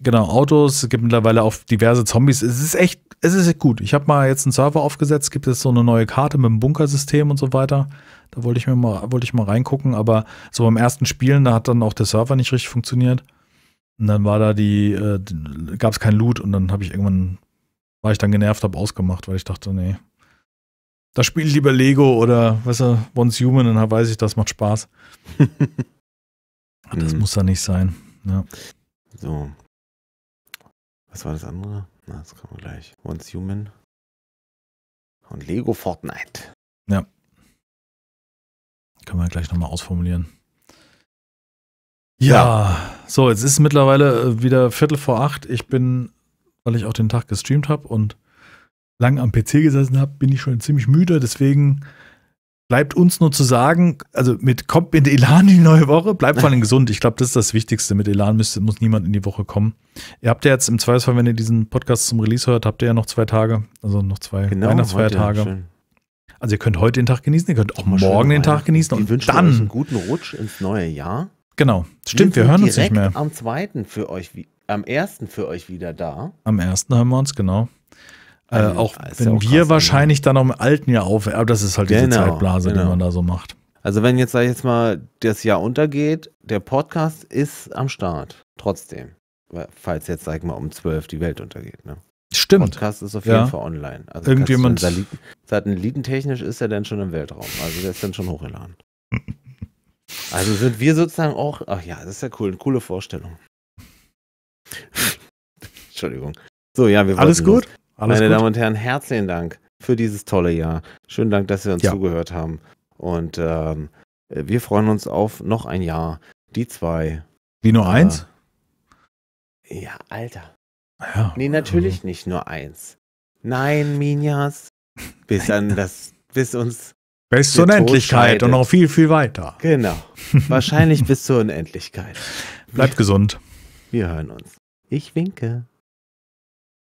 Genau, Autos, es gibt mittlerweile auch diverse Zombies. Es ist echt, es ist echt gut. Ich habe mal jetzt einen Server aufgesetzt, gibt es so eine neue Karte mit einem Bunkersystem und so weiter. Da wollte ich mir mal, wollte ich mal reingucken, aber so beim ersten Spielen, da hat dann auch der Server nicht richtig funktioniert. Und dann war da die, äh, gab es kein Loot und dann habe ich irgendwann, war ich dann genervt, habe ausgemacht, weil ich dachte, nee, da spiele ich lieber Lego oder, weißt du, Once Human, dann weiß ich, das macht Spaß. das mhm. muss da nicht sein. Ja. So, was war das andere? Na, das kommen wir gleich. Once Human. Und Lego Fortnite. Ja. Können wir gleich nochmal ausformulieren. Ja. ja, so, jetzt ist es mittlerweile äh, wieder Viertel vor acht. Ich bin, weil ich auch den Tag gestreamt habe und lang am PC gesessen habe, bin ich schon ziemlich müde. Deswegen bleibt uns nur zu sagen, also mit kommt mit Elan in die neue Woche, bleibt vor allem gesund. Ich glaube, das ist das Wichtigste. Mit Elan müsst, muss niemand in die Woche kommen. Ihr habt ja jetzt im Zweifelsfall, wenn ihr diesen Podcast zum Release hört, habt ihr ja noch zwei Tage, also noch zwei genau, Weihnachtsfeiertage. Heute, also ihr könnt heute den Tag genießen, ihr könnt auch mal morgen den Tag genießen und wünschen dann euch einen guten Rutsch ins neue Jahr. Genau, stimmt, wir, wir hören uns nicht mehr. Am zweiten für euch, am ersten für euch wieder da. Am ersten hören wir uns genau. Äh, auch ja, wenn ja auch wir krass, wahrscheinlich dann im alten Jahr auf, aber das ist halt diese genau, Zeitblase, genau. die man da so macht. Also wenn jetzt, sag ich jetzt mal, das Jahr untergeht, der Podcast ist am Start. Trotzdem. Falls jetzt, sag ich mal, um 12 die Welt untergeht. Ne? Stimmt. Podcast ist auf jeden ja. Fall online. Also Irgendjemand. Satelliten, satellitentechnisch ist er dann schon im Weltraum. Also der ist dann schon hochgeladen. also sind wir sozusagen auch, ach ja, das ist ja cool, eine coole Vorstellung. Entschuldigung. So, ja, wir Alles gut? Los. Alles Meine gut. Damen und Herren, herzlichen Dank für dieses tolle Jahr. Schönen Dank, dass Sie uns ja. zugehört haben. Und ähm, wir freuen uns auf noch ein Jahr. Die zwei. Wie nur äh, eins? Ja, Alter. Ja. Nee, natürlich also. nicht nur eins. Nein, Minjas. Bis Nein. an das, bis uns. Bis zur Unendlichkeit und noch viel, viel weiter. Genau. Wahrscheinlich bis zur Unendlichkeit. Bleibt gesund. Wir hören uns. Ich winke.